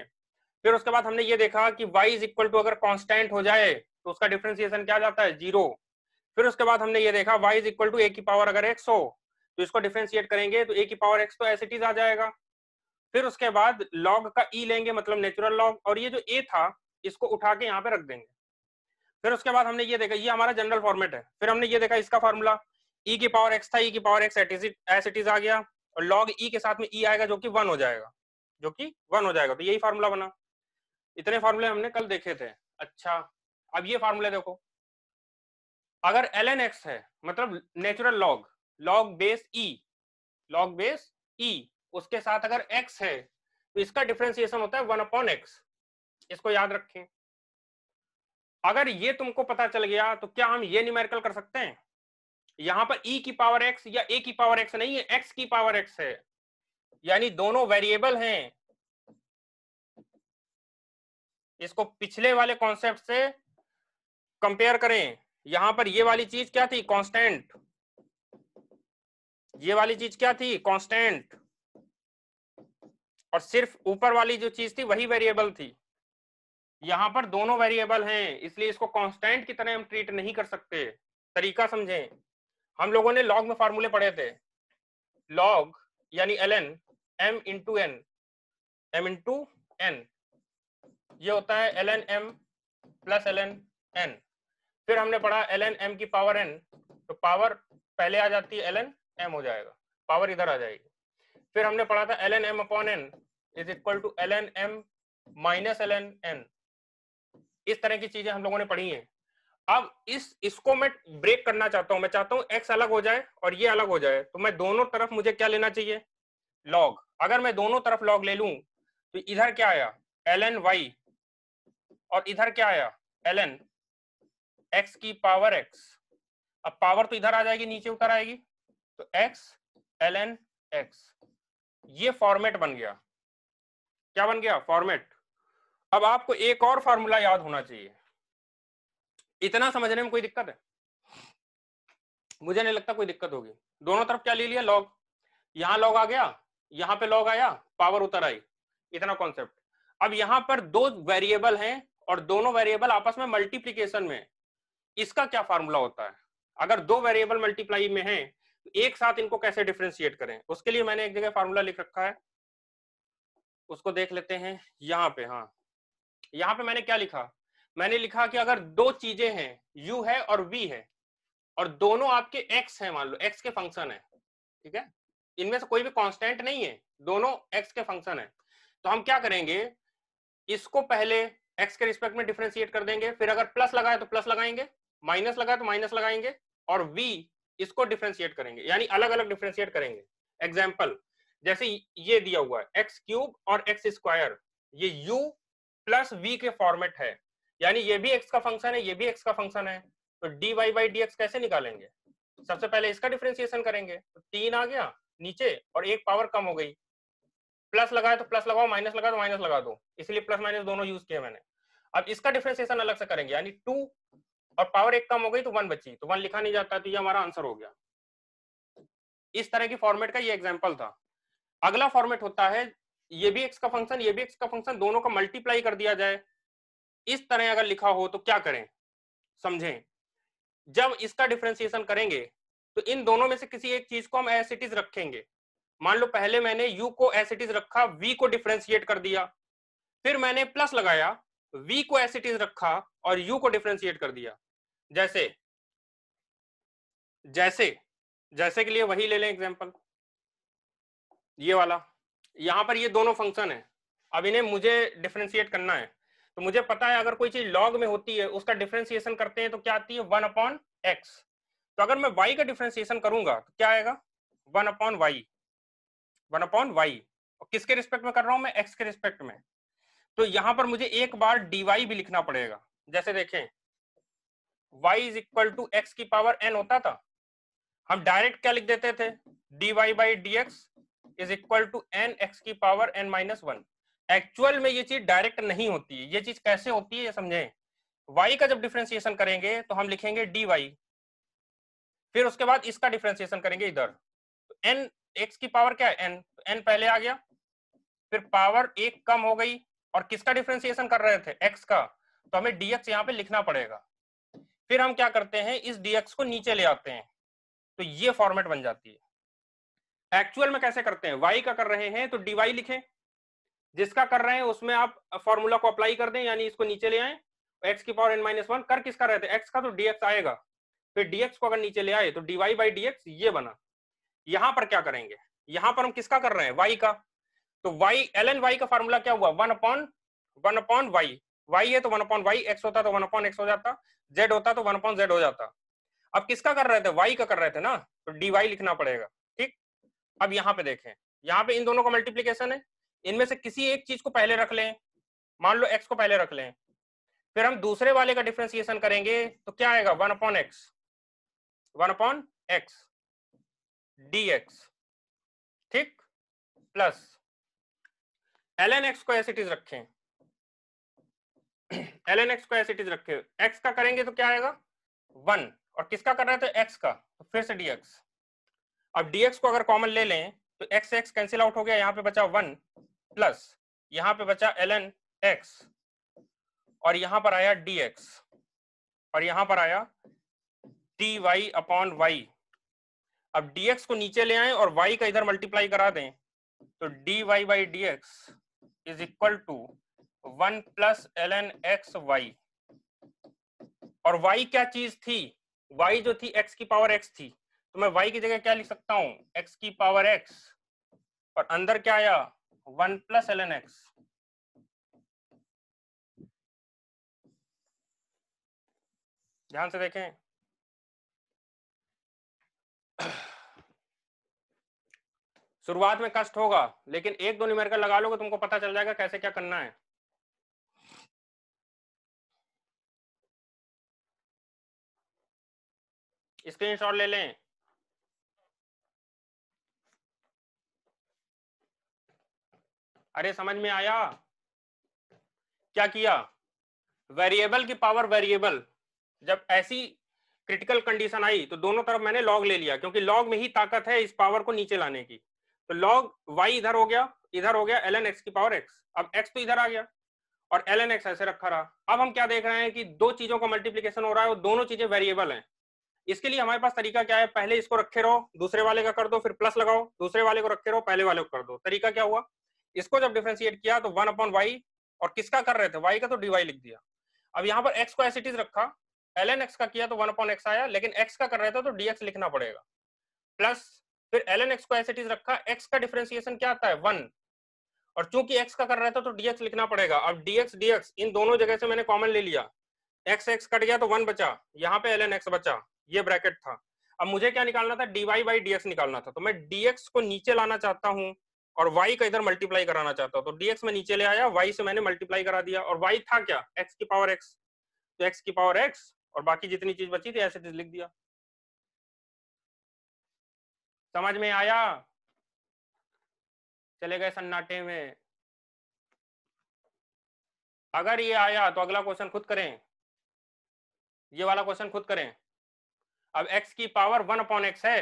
फिर उसके बाद हमने ये देखा कि y इज इक्वल टू अगर कॉन्स्टेंट हो जाए तो उसका डिफ्रेंसिएशन क्या जाता है जीरो फिर उसके बाद हमने ये देखा y is equal to A की पावर अगर एक्स हो तो इसको डिफ्रेंशिएट करेंगे तो ए की पावर एक्स तो एसिटीज आ जाएगा फिर उसके बाद लॉग का ई e लेंगे मतलब नेचुरल लॉग और ये जो ए था इसको उठा के यहाँ पे रख देंगे फिर उसके बाद हमने ये देखा ये हमारा जनरल फॉर्मेट है फिर हमने ये देखा इसका फॉर्मूला ई e की पावर एक्स था ई e की पावर एक्स एसिटीज आ गया और लॉग ई e के साथ में ई e आएगा जो कि वन हो जाएगा जो कि वन हो जाएगा तो यही फार्मूला बना इतने फार्मूले हमने कल देखे थे अच्छा अब ये फार्मूले देखो अगर एल एन एक्स है मतलब natural log log base E log base E उसके साथ अगर एक्स है तो इसका डिफ्रेंसिएशन होता है वन अपॉन एक्स इसको याद रखें अगर ये तुमको पता चल गया तो क्या हम ये न्यूमेरिकल कर सकते हैं यहां पर e की पावर x या a की पावर x नहीं है x की पावर x है यानी दोनों वेरिएबल हैं इसको पिछले वाले कॉन्सेप्ट से कंपेयर करें यहां पर ये वाली चीज क्या थी कांस्टेंट ये वाली चीज क्या थी कांस्टेंट और सिर्फ ऊपर वाली जो चीज थी वही वेरिएबल थी यहां पर दोनों वेरिएबल हैं इसलिए इसको कांस्टेंट की तरह हम ट्रीट नहीं कर सकते तरीका समझें हम लोगों ने लॉग में फार्मूले पढ़े थे लॉग यानी L N M into N M into N ये होता है L N M plus L N N फिर हमने पढ़ा एल एन एम की पावर एन तो पावर पहले आ जाती है एल एन एम हो जाएगा पावर इधर आ जाएगी फिर हमने पढ़ा था L N M upon N is equal to L N M minus L N N इस तरह की चीजें हम लोगों ने पढ़ी हैं अब इस इसको मैं ब्रेक करना चाहता हूं मैं चाहता हूं एक्स अलग हो जाए और ये अलग हो जाए तो मैं दोनों तरफ मुझे क्या लेना चाहिए लॉग अगर मैं दोनों तरफ लॉग ले लू तो इधर क्या आया एल एन वाई और इधर क्या आया एल एन एक्स की पावर एक्स अब पावर तो इधर आ जाएगी नीचे उतर आएगी तो x एल एन एक्स ये फॉर्मेट बन गया क्या बन गया फॉर्मेट अब आपको एक और फॉर्मूला याद होना चाहिए इतना समझने में कोई दिक्कत है मुझे नहीं लगता कोई दिक्कत होगी दोनों तरफ क्या ले लिया लॉग यहां लॉग आ गया यहां पे लॉग आया पावर उतर आई इतना कॉन्सेप्ट अब यहां पर दो वेरिएबल हैं और दोनों वेरिएबल आपस में मल्टीप्लीकेशन में इसका क्या फॉर्मूला होता है अगर दो वेरिएबल मल्टीप्लाई में हैं एक साथ इनको कैसे डिफ्रेंशिएट करें उसके लिए मैंने एक जगह फार्मूला लिख रखा है उसको देख लेते हैं यहाँ पे हाँ यहाँ पे मैंने क्या लिखा मैंने लिखा कि अगर दो चीजें हैं u है और v है और दोनों आपके x है मान लो x के फंक्शन है ठीक है इनमें से कोई भी कांस्टेंट नहीं है दोनों x के फंक्शन है तो हम क्या करेंगे इसको पहले x के रिस्पेक्ट में डिफ्रेंशिएट कर देंगे फिर अगर प्लस लगाए तो प्लस लगाएंगे माइनस लगाए तो माइनस लगाएंगे और वी इसको डिफ्रेंशिएट करेंगे यानी अलग अलग डिफ्रेंशिएट करेंगे एग्जाम्पल जैसे ये दिया हुआ है एक्स क्यूब और एक्स स्क्वायर ये u प्लस वी के फॉर्मेट है यानी ये भी x का फंक्शन है ये भी x का फंक्शन है तो डी वाई बाई कैसे निकालेंगे सबसे पहले इसका डिफ्रेंसिएशन करेंगे तो तीन आ गया नीचे और एक पावर कम हो गई प्लस लगाए तो प्लस लगाओ माइनस लगाओ तो माइनस लगा दो इसलिए प्लस माइनस दोनों यूज किए मैंने अब इसका डिफ्रेंसिएशन अलग से करेंगे यानी टू और पावर एक कम हो गई तो वन बची तो वन लिखा नहीं जाता तो ये हमारा आंसर हो गया इस तरह की फॉर्मेट का ये एग्जाम्पल था अगला फॉर्मेट होता है ये भी एक्स का फंक्शन ये भी एक्स का फंक्शन दोनों का मल्टीप्लाई कर दिया जाए इस तरह अगर लिखा हो तो क्या करें समझें जब इसका डिफ्रेंसिएशन करेंगे तो इन दोनों में से किसी एक चीज को हम एस इट इज रखेंगे मान लो पहले मैंने यू को एस इट इज रखा वी को डिफ्रेंशिएट कर दिया फिर मैंने प्लस लगाया वी को एस इट इज रखा और यू को डिफ्रेंशिएट कर दिया जैसे जैसे जैसे के लिए वही ले लें एग्जाम्पल ये वाला यहां पर ये दोनों फंक्शन है अब इन्हें मुझे डिफ्रेंशिएट करना है तो मुझे पता है अगर कोई चीज लॉग में होती है उसका डिफ्रेंसिएशन करते हैं तो क्या आती है वन अपॉन एक्स तो अगर मैं वाई का डिफ्रेंसिएशन करूंगा तो क्या आएगा one upon y one upon y और किसके रिस्पेक्ट में कर रहा हूं मैं एक्स के रिस्पेक्ट में तो यहां पर मुझे एक बार डी वाई भी लिखना पड़ेगा जैसे देखें y is equal to x की पावर एन होता था हम डायरेक्ट क्या लिख देते थे dy y by d x is equal to n x की power n minus one actual में ये चीज डायरेक्ट नहीं होती है ये चीज कैसे होती है ये समझें y का जब डिफ्रेंसिएशन करेंगे तो हम लिखेंगे dy फिर उसके बाद इसका डिफ्रेंसिएशन करेंगे इधर तो एन एक्स की पावर क्या है एन तो एन पहले आ गया फिर पावर एक कम हो गई और किसका डिफ्रेंसिएशन कर रहे थे एक्स का तो हमें dx यहाँ पे लिखना पड़ेगा फिर हम क्या करते हैं इस dx को नीचे ले आते हैं तो ये फॉर्मेट बन जाती है एक्चुअल में कैसे करते हैं y का कर रहे हैं तो dy लिखें जिसका कर रहे हैं उसमें आप फॉर्मूला को अप्लाई कर दें यानी इसको नीचे ले आए x की पावर n माइनस वन कर किसका रहते है x का तो dx आएगा फिर dx को अगर नीचे ले आए तो dy बाई dx ये बना यहां पर क्या करेंगे यहां पर हम किसका कर रहे हैं वाई का तो y ln y का फॉर्मूला क्या हुआ one upon one upon y y है तो वन अपॉन वाई एक्स होता तो वन अपॉन एक्स हो जाता जेड होता तो वन अपॉन जेड हो जाता अब किसका कर रहे थे वाई का कर रहे थे ना तो डी वाई लिखना पड़ेगा ठीक अब यहाँ पे देखें यहाँ पे इन दोनों का मल्टीप्लीकेशन है इनमें से किसी एक चीज को पहले रख लें मान लो एक्स को पहले रख लें फिर हम दूसरे वाले का डिफ्रेंसिएशन करेंगे तो क्या आएगा one upon x one upon x d x ठीक प्लस एल एन एक्स को एस इट इज रखें एल एन एक्स को एस इट इज रखे एक्स का करेंगे तो क्या आएगा वन और किसका कर रहे तो एक्स का तो फिर से डीएक्स अब डीएक्स को अगर कॉमन ले लें तो एक्स एक्स कैंसिल आउट हो गया यहाँ पे बचा वन प्लस यहाँ पे बचा एल एन एक्स और यहाँ पर आया dx और यहाँ पर आया dy वाई अपॉन वाई अब dx को नीचे ले आए और y का इधर मल्टीप्लाई करा दें तो dy y by d x is equal to one plus L n x y और वाई क्या चीज थी वाई जो थी एक्स की पावर एक्स थी तो मैं वाई की जगह क्या लिख सकता हूं एक्स की पावर एक्स और अंदर क्या आया one plus L n x ध्यान से देखें शुरुआत में कष्ट होगा लेकिन एक दो न्यूमेरिकल लगा लोगे तुमको पता चल जाएगा कैसे क्या करना है स्क्रीनशॉट ले लें अरे समझ में आया क्या किया वेरिएबल की पावर वेरिएबल जब ऐसी क्रिटिकल कंडीशन आई तो दोनों तरफ मैंने लॉग ले लिया क्योंकि लॉग में ही ताकत है इस पावर को नीचे लाने की तो लॉग वाई इधर हो गया इधर हो गया एल एन एक्स की पावर एक्स अब एक्स तो इधर आ गया और एल एन एक्स ऐसे रखा रहा अब हम क्या देख रहे हैं कि दो चीजों का मल्टीप्लीकेशन हो रहा है और दोनों चीजें वेरिएबल हैं इसके लिए हमारे पास तरीका क्या है पहले इसको रखे रहो दूसरे वाले का कर दो फिर प्लस लगाओ दूसरे वाले को रखे रहो पहले वाले को कर दो तरीका क्या हुआ इसको जब डिफ्रेंशिएट किया तो वन अपॉन वाई और किसका कर रहे थे वाई का तो डी लिख दिया अब यहाँ पर एक्स को एस इट इज रखा एल एन एक्स का किया तो वन अपॉन एक्स आया लेकिन एक्स का कर रहे थे तो डी लिखना पड़ेगा प्लस फिर एल एन एक्स को एस इट इज रखा एक्स का डिफ्रेंसिएशन क्या आता है वन और चूंकि एक्स का कर रहे थे तो डीएक्स लिखना पड़ेगा अब डीएक्स डीएक्स इन दोनों जगह से मैंने कॉमन ले लिया एक्स एक्स कट गया तो वन बचा यहाँ पे एल एन एक्स बचा ये ब्रैकेट था अब मुझे क्या निकालना था d y by d x निकालना था तो मैं डीएक्स को नीचे लाना चाहता हूँ और y का इधर मल्टीप्लाई कराना चाहता हूँ तो dx में नीचे ले आया y से मैंने मल्टीप्लाई करा दिया और y था क्या x की पावर x तो x की पावर x और बाकी जितनी चीज बची थी ऐसे चीज लिख दिया समझ में आया चले गए सन्नाटे में अगर ये आया तो अगला क्वेश्चन खुद करें ये वाला क्वेश्चन खुद करें अब एक्स की पावर वन अपॉन एक्स है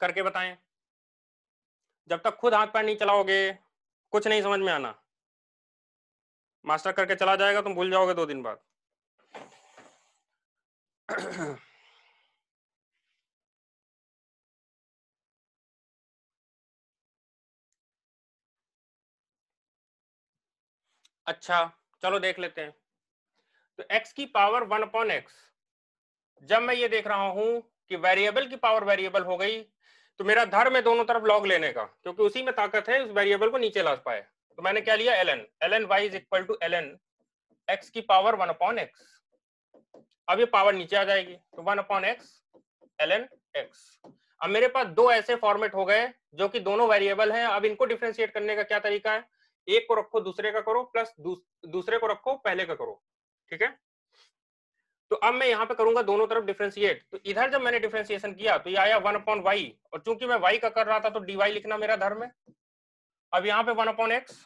करके बताएं जब तक खुद हाथ पैर नहीं चलाओगे कुछ नहीं समझ में आना मास्टर करके चला जाएगा तुम भूल जाओगे दो दिन बाद अच्छा चलो देख लेते हैं तो x की पावर वन अपॉन एक्स जब मैं ये देख रहा हूं कि वेरिएबल की पावर वेरिएबल हो गई तो मेरा धर्म है दोनों तरफ लॉग लेने का क्योंकि उसी में ताकत है उस वेरिएबल को नीचे ला पाए तो मैंने क्या लिया ln ln y is equal to ln x की पावर वन अपॉन एक्स अब ये पावर नीचे आ जाएगी तो one upon x ln x अब मेरे पास दो ऐसे फॉर्मेट हो गए जो कि दोनों वेरिएबल हैं अब इनको डिफ्रेंशिएट करने का क्या तरीका है एक को रखो दूसरे का करो प्लस दूस, दूसरे को रखो पहले का करो ठीक है तो अब मैं यहां पे करूंगा दोनों तरफ डिफ्रेंसिएट तो इधर जब मैंने डिफ्रेंसिएशन किया तो ये आया वन अपॉन वाई और चूंकि मैं वाई का कर रहा था तो डीवाई लिखना मेरा धर्म है अब यहाँ पे one upon x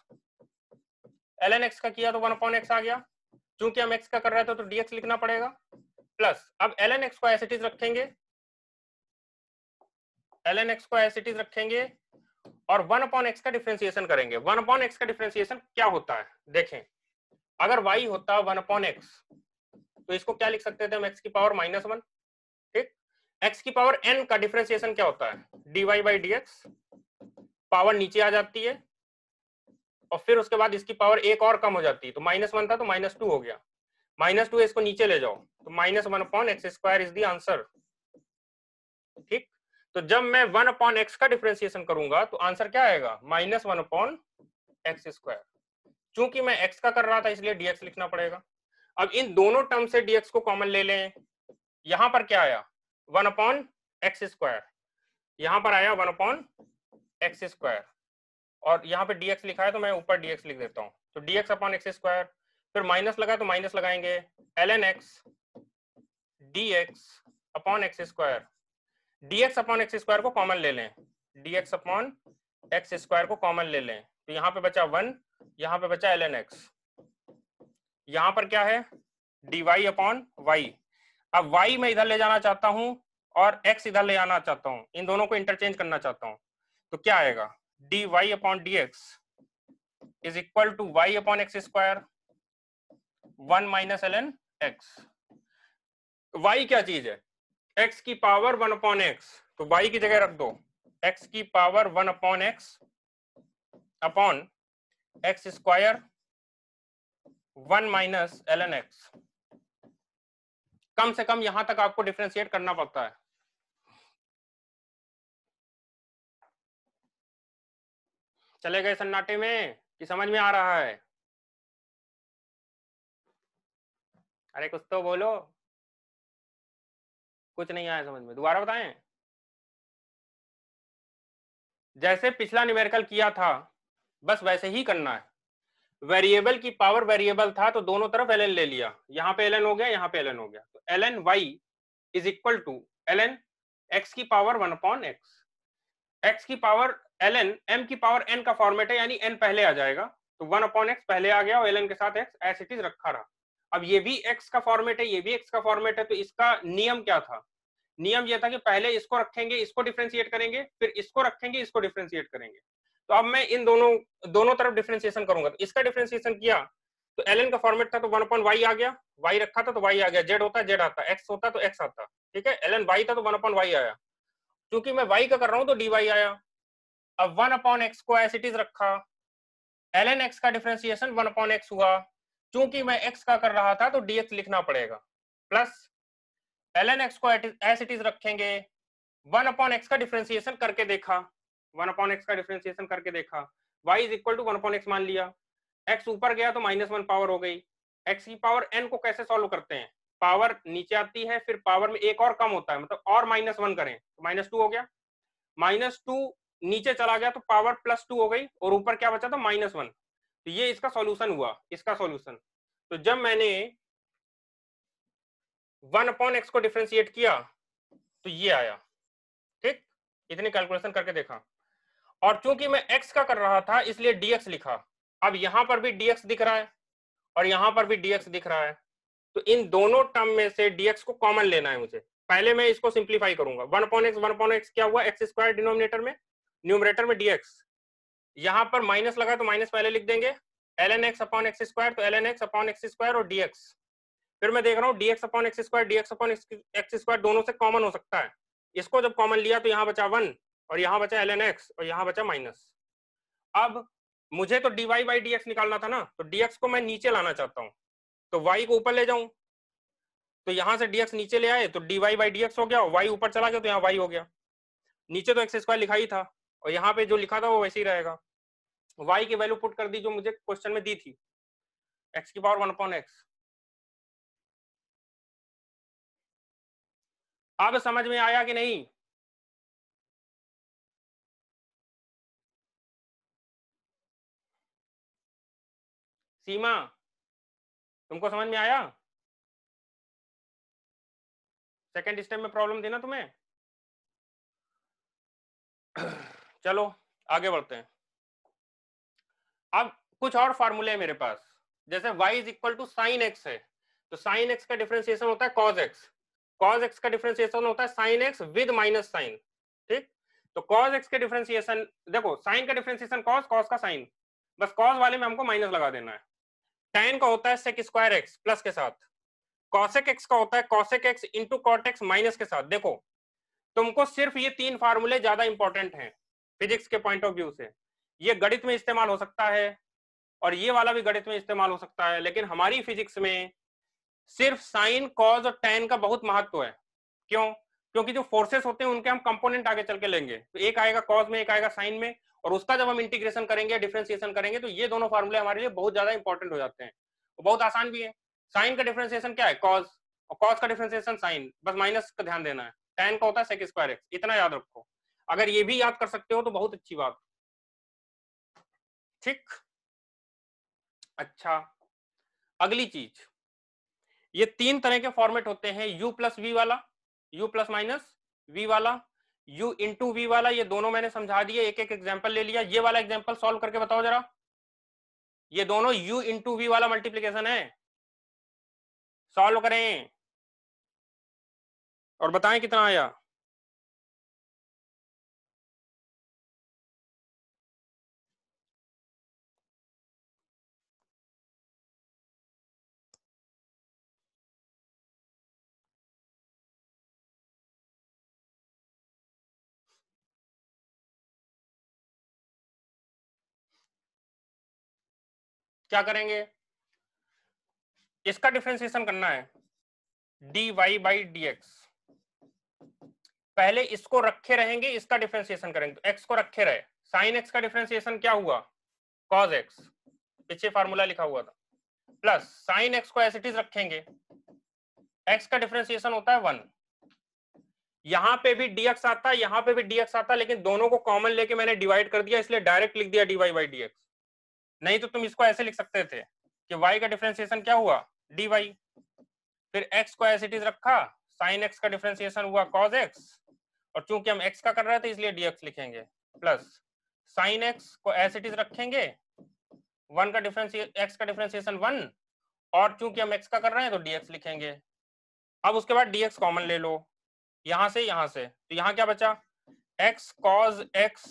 l n x का किया तो वन अपॉन एक्स आ गया चूंकि हम एक्स का कर रहे थे तो डीएक्स लिखना पड़ेगा प्लस अब एल एन एक्स को एसिटीज रखेंगे एल एन एक्स को एसिटीज रखेंगे और वन अपॉन एक्स का डिफ्रेंसिएशन करेंगे वन अपॉन एक्स का डिफ्रेंसिएशन क्या होता है देखें अगर वाई होता वन अपॉन एक्स तो इसको क्या लिख सकते थे हम एक्स की पावर माइनस वन ठीक एक्स की पावर एन का डिफ्रेंसिएशन क्या होता है d y by d power नीचे आ जाती है और फिर उसके बाद इसकी पावर एक और कम हो जाती है तो माइनस वन था तो माइनस टू हो गया माइनस टू इसको नीचे ले जाओ तो minus one upon x square is the answer ठीक तो जब मैं वन अपॉन एक्स का डिफ्रेंसिएशन करूंगा तो आंसर क्या आएगा minus one upon x square चूंकि मैं एक्स का कर रहा था इसलिए डीएक्स लिखना पड़ेगा अब इन दोनों टर्म से डीएक्स को कॉमन ले लें यहां पर क्या आया वन अपॉन एक्स स्क्वायर यहां पर आया वन अपॉन एक्स स्क्वायर और यहां पर डीएक्स लिखा है तो मैं ऊपर डीएक्स लिख देता हूं तो डीएक्स अपॉन एक्स स्क्वायर फिर माइनस लगा तो माइनस लगाएंगे l n x d x upon x square dx upon x square को कॉमन ले लें dx अपॉन एक्स स्क्वायर को कॉमन ले लें तो यहाँ पे बचा वन यहाँ पे बचा ln x एक्स यहाँ पर क्या है dy अपॉन y अब y मैं इधर ले जाना चाहता हूँ और x इधर ले आना चाहता हूँ इन दोनों को इंटरचेंज करना चाहता हूँ तो क्या आएगा dy y upon d x is equal to y upon x square one minus L n x Y क्या चीज है एक्स की पावर वन अपॉन एक्स तो y की जगह रख दो एक्स की power one upon x upon x square one minus L n x कम से कम यहां तक आपको डिफ्रेंशिएट करना पड़ता है चले गए सन्नाटे में कि समझ में आ रहा है अरे कुछ तो बोलो कुछ नहीं आया समझ में दोबारा बताएं जैसे पिछला निमेरिकल किया था बस वैसे ही करना है वेरिएबल की पावर वेरिएबल था तो दोनों तरफ एल ले लिया यहाँ पे एल हो गया यहाँ पे एल हो गया तो l n y is equal to L n x की power one upon x x की पावर एल एन एम की पावर एन का फॉर्मेट है यानी एन पहले आ जाएगा तो वन अपॉन एक्स पहले आ गया और एल एन के साथ एक्स एस इट इज रखा रहा अब ये भी x का फॉर्मेट है ये भी x का फॉर्मेट है तो इसका नियम क्या था नियम ये था कि पहले इसको रखेंगे इसको डिफ्रेंशिएट करेंगे फिर इसको रखेंगे इसको डिफ्रेंशिएट करेंगे तो अब मैं इन दोनों दोनों तरफ डिफ्रेंशिएशन करूंगा तो इसका डिफ्रेंशिएशन किया तो एल का फॉर्मेट था तो वन अपॉन वाई आ गया वाई रखा था तो वाई आ गया जेड होता है जेड आता एक्स होता तो एक्स आता ठीक है एल वाई था तो वन अपॉन वाई आया क्योंकि मैं वाई का कर रहा हूं तो डी वाई आया अब वन अपॉन एक्स को एसिटीज रखा एल एन एक्स का डिफ्रेंसिएशन वन अपॉन एक्स हुआ चूंकि मैं एक्स का कर रहा था तो डीएक्स लिखना पड़ेगा प्लस एल एन एक्स को एस इट इज रखेंगे वन अपॉन एक्स का डिफ्रेंसिएशन करके देखा वन अपॉन एक्स का डिफ्रेंसिएशन करके देखा y is equal to one upon x मान लिया x ऊपर गया तो माइनस वन पावर हो गई x की पावर n को कैसे सॉल्व करते हैं पावर नीचे आती है फिर पावर में एक और कम होता है मतलब और माइनस वन करें तो माइनस टू हो गया माइनस टू नीचे चला गया तो पावर प्लस टू हो गई और ऊपर क्या बचा था माइनस वन तो ये इसका सॉल्यूशन हुआ इसका सॉल्यूशन तो जब मैंने वन अपॉन एक्स को डिफ्रेंशिएट किया तो ये आया ठीक इतने कैलकुलेशन करके देखा और चूंकि मैं एक्स का कर रहा था इसलिए डीएक्स लिखा अब यहां पर भी डीएक्स दिख रहा है और यहां पर भी डीएक्स दिख रहा है तो इन दोनों टर्म में से डीएक्स को कॉमन लेना है मुझे पहले मैं इसको सिंप्लीफाई करूंगा one upon x one upon x क्या हुआ एक्स स्क्वायर डिनोमिनेटर में न्यूमरेटर में डीएक्स यहां पर माइनस लगा तो माइनस पहले लिख देंगे l n x upon x square तो l n x upon x square और डीएक्स फिर मैं देख रहा हूँ d x upon x square d x upon x square दोनों से कॉमन हो सकता है इसको जब कॉमन लिया तो यहाँ बचा वन और यहाँ बचा एल एन एक्स और यहाँ बचा माइनस अब मुझे तो d y by d x निकालना था ना तो डी एक्स को मैं नीचे लाना चाहता हूँ तो वाई को ऊपर ले जाऊं तो यहाँ से डी एक्स नीचे ले आए तो d y by d x हो गया वाई ऊपर चला गया तो यहाँ वाई हो गया नीचे तो एक्स स्क्वायर लिखा ही था और यहाँ पे जो लिखा था वो वैसे ही रहेगा वाई की वैल्यू पुट कर दी जो मुझे क्वेश्चन में दी थी एक्स की पावर वन पॉइंट एक्स अब समझ में आया कि नहीं सीमा तुमको समझ में आया सेकेंड स्टेप में प्रॉब्लम देना तुम्हें चलो आगे बढ़ते हैं अब कुछ और फार्मूले है मेरे पास जैसे y is equal to sine x है तो साइन एक्स का डिफरेंशिएशन होता है कॉज एक्स कॉज एक्स का डिफरेंशिएशन होता है sine x with minus sign ठीक तो कॉज एक्स के डिफरेंशिएशन देखो साइन का डिफरेंशिएशन कॉज कॉज का साइन बस कॉज वाले में हमको माइनस लगा देना है टेन का होता है सेक स्क्वायर एक्स प्लस के साथ कॉसेक एक्स का होता है cosec x into cot x minus के साथ देखो तुमको सिर्फ ये तीन फार्मूले ज्यादा इंपॉर्टेंट हैं फिजिक्स के पॉइंट ऑफ व्यू से ये गणित में इस्तेमाल हो सकता है और ये वाला भी गणित में इस्तेमाल हो सकता है लेकिन हमारी फिजिक्स में सिर्फ साइन कॉज और टेन का बहुत महत्व है क्यों क्योंकि जो फोर्सेस होते हैं उनके हम कंपोनेंट आगे चल के लेंगे तो एक आएगा कॉज में एक आएगा साइन में और उसका जब हम इंटीग्रेशन करेंगे डिफ्रेंसिएशन करेंगे तो ये दोनों फॉर्मूले हमारे लिए बहुत ज्यादा इंपॉर्टेंट हो जाते हैं तो बहुत आसान भी है साइन का डिफ्रेंसिएशन क्या है कॉज और कॉज का डिफ्रेंसिएशन साइन बस माइनस का ध्यान देना है टेन का होता है सेक्स स्क्वायर एक्स इतना याद रखो अगर ये भी याद कर सकते हो तो बहुत अच्छी बात ठीक अच्छा अगली चीज ये तीन तरह के फॉर्मेट होते हैं u प्लस वी वाला u प्लस माइनस वी वाला u इंटू वी वाला ये दोनों मैंने समझा दिए एक एक एग्जाम्पल ले लिया ये वाला एग्जाम्पल सॉल्व करके बताओ जरा ये दोनों u इंटू वी वाला मल्टीप्लीकेशन है सॉल्व करें और बताएं कितना आया क्या करेंगे इसका डिफ्रेंसिएशन करना है d y by d x पहले इसको रखे रहेंगे इसका डिफ्रेंसिएशन करेंगे तो एक्स को रखे रहे साइन एक्स का डिफ्रेंसिएशन क्या हुआ कॉज एक्स पीछे फार्मूला लिखा हुआ था प्लस साइन एक्स को एस इट इज रखेंगे एक्स का डिफ्रेंसिएशन होता है वन यहां पे भी डीएक्स आता है यहां पे भी डीएक्स आता है लेकिन दोनों को कॉमन लेके मैंने डिवाइड कर दिया इसलिए डायरेक्ट लिख दिया डीवाई बाई डीएक्स नहीं तो तुम इसको ऐसे लिख सकते थे कि y का डिफ्रेंसिएशन क्या हुआ डी वाई फिर x को एस इट इज रखा साइन एक्स का डिफ्रेंसिएशन हुआ कॉज एक्स और चूंकि हम x का कर रहे थे इसलिए dx लिखेंगे प्लस साइन एक्स को एस इट इज रखेंगे वन का डिफ्रेंसिएशन x का डिफरेंसिएशन वन और चूंकि हम x का कर रहे हैं तो dx लिखेंगे अब उसके बाद dx कॉमन ले लो यहां से यहां से तो यहां क्या बचा x cos x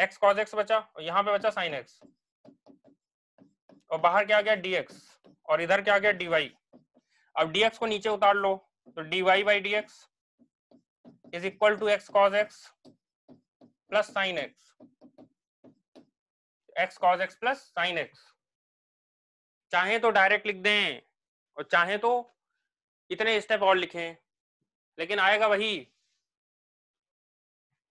x cos x बचा और यहाँ पे बचा साइन एक्स और बाहर क्या आ गया dx और इधर क्या आ गया dy अब dx को नीचे उतार लो तो dy by d x is equal to x cos x plus sine x x cos x plus sine x चाहे तो डायरेक्ट लिख दें और चाहे तो इतने स्टेप और लिखें लेकिन आएगा वही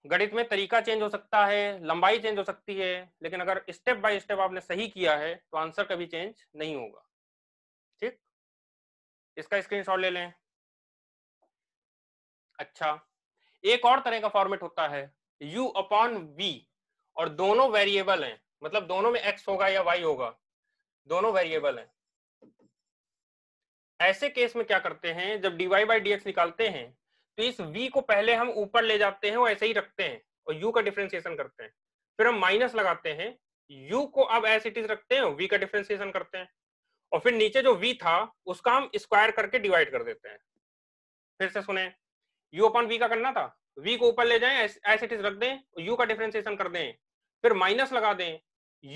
गणित में तरीका चेंज हो सकता है लंबाई चेंज हो सकती है लेकिन अगर स्टेप बाय स्टेप आपने सही किया है तो आंसर कभी चेंज नहीं होगा ठीक इसका स्क्रीनशॉट ले लें अच्छा एक और तरह का फॉर्मेट होता है u अपॉन v और दोनों वेरिएबल हैं मतलब दोनों में x होगा या y होगा दोनों वेरिएबल हैं ऐसे केस में क्या करते हैं जब dy बाई डी निकालते हैं तो इस v को पहले हम ऊपर ले जाते हैं और ऐसे ही रखते हैं और u का डिफ्रेंसिएशन करते हैं फिर हम माइनस लगाते हैं u को अब एस इट इज रखते हैं v का डिफ्रेंसिएशन करते हैं और फिर नीचे जो v था उसका हम स्क्वायर करके डिवाइड कर देते हैं फिर से सुने u अपॉन v का करना था v को ऊपर ले जाए एस इट इज रख दें और का डिफ्रेंसिएशन कर दें फिर माइनस लगा दें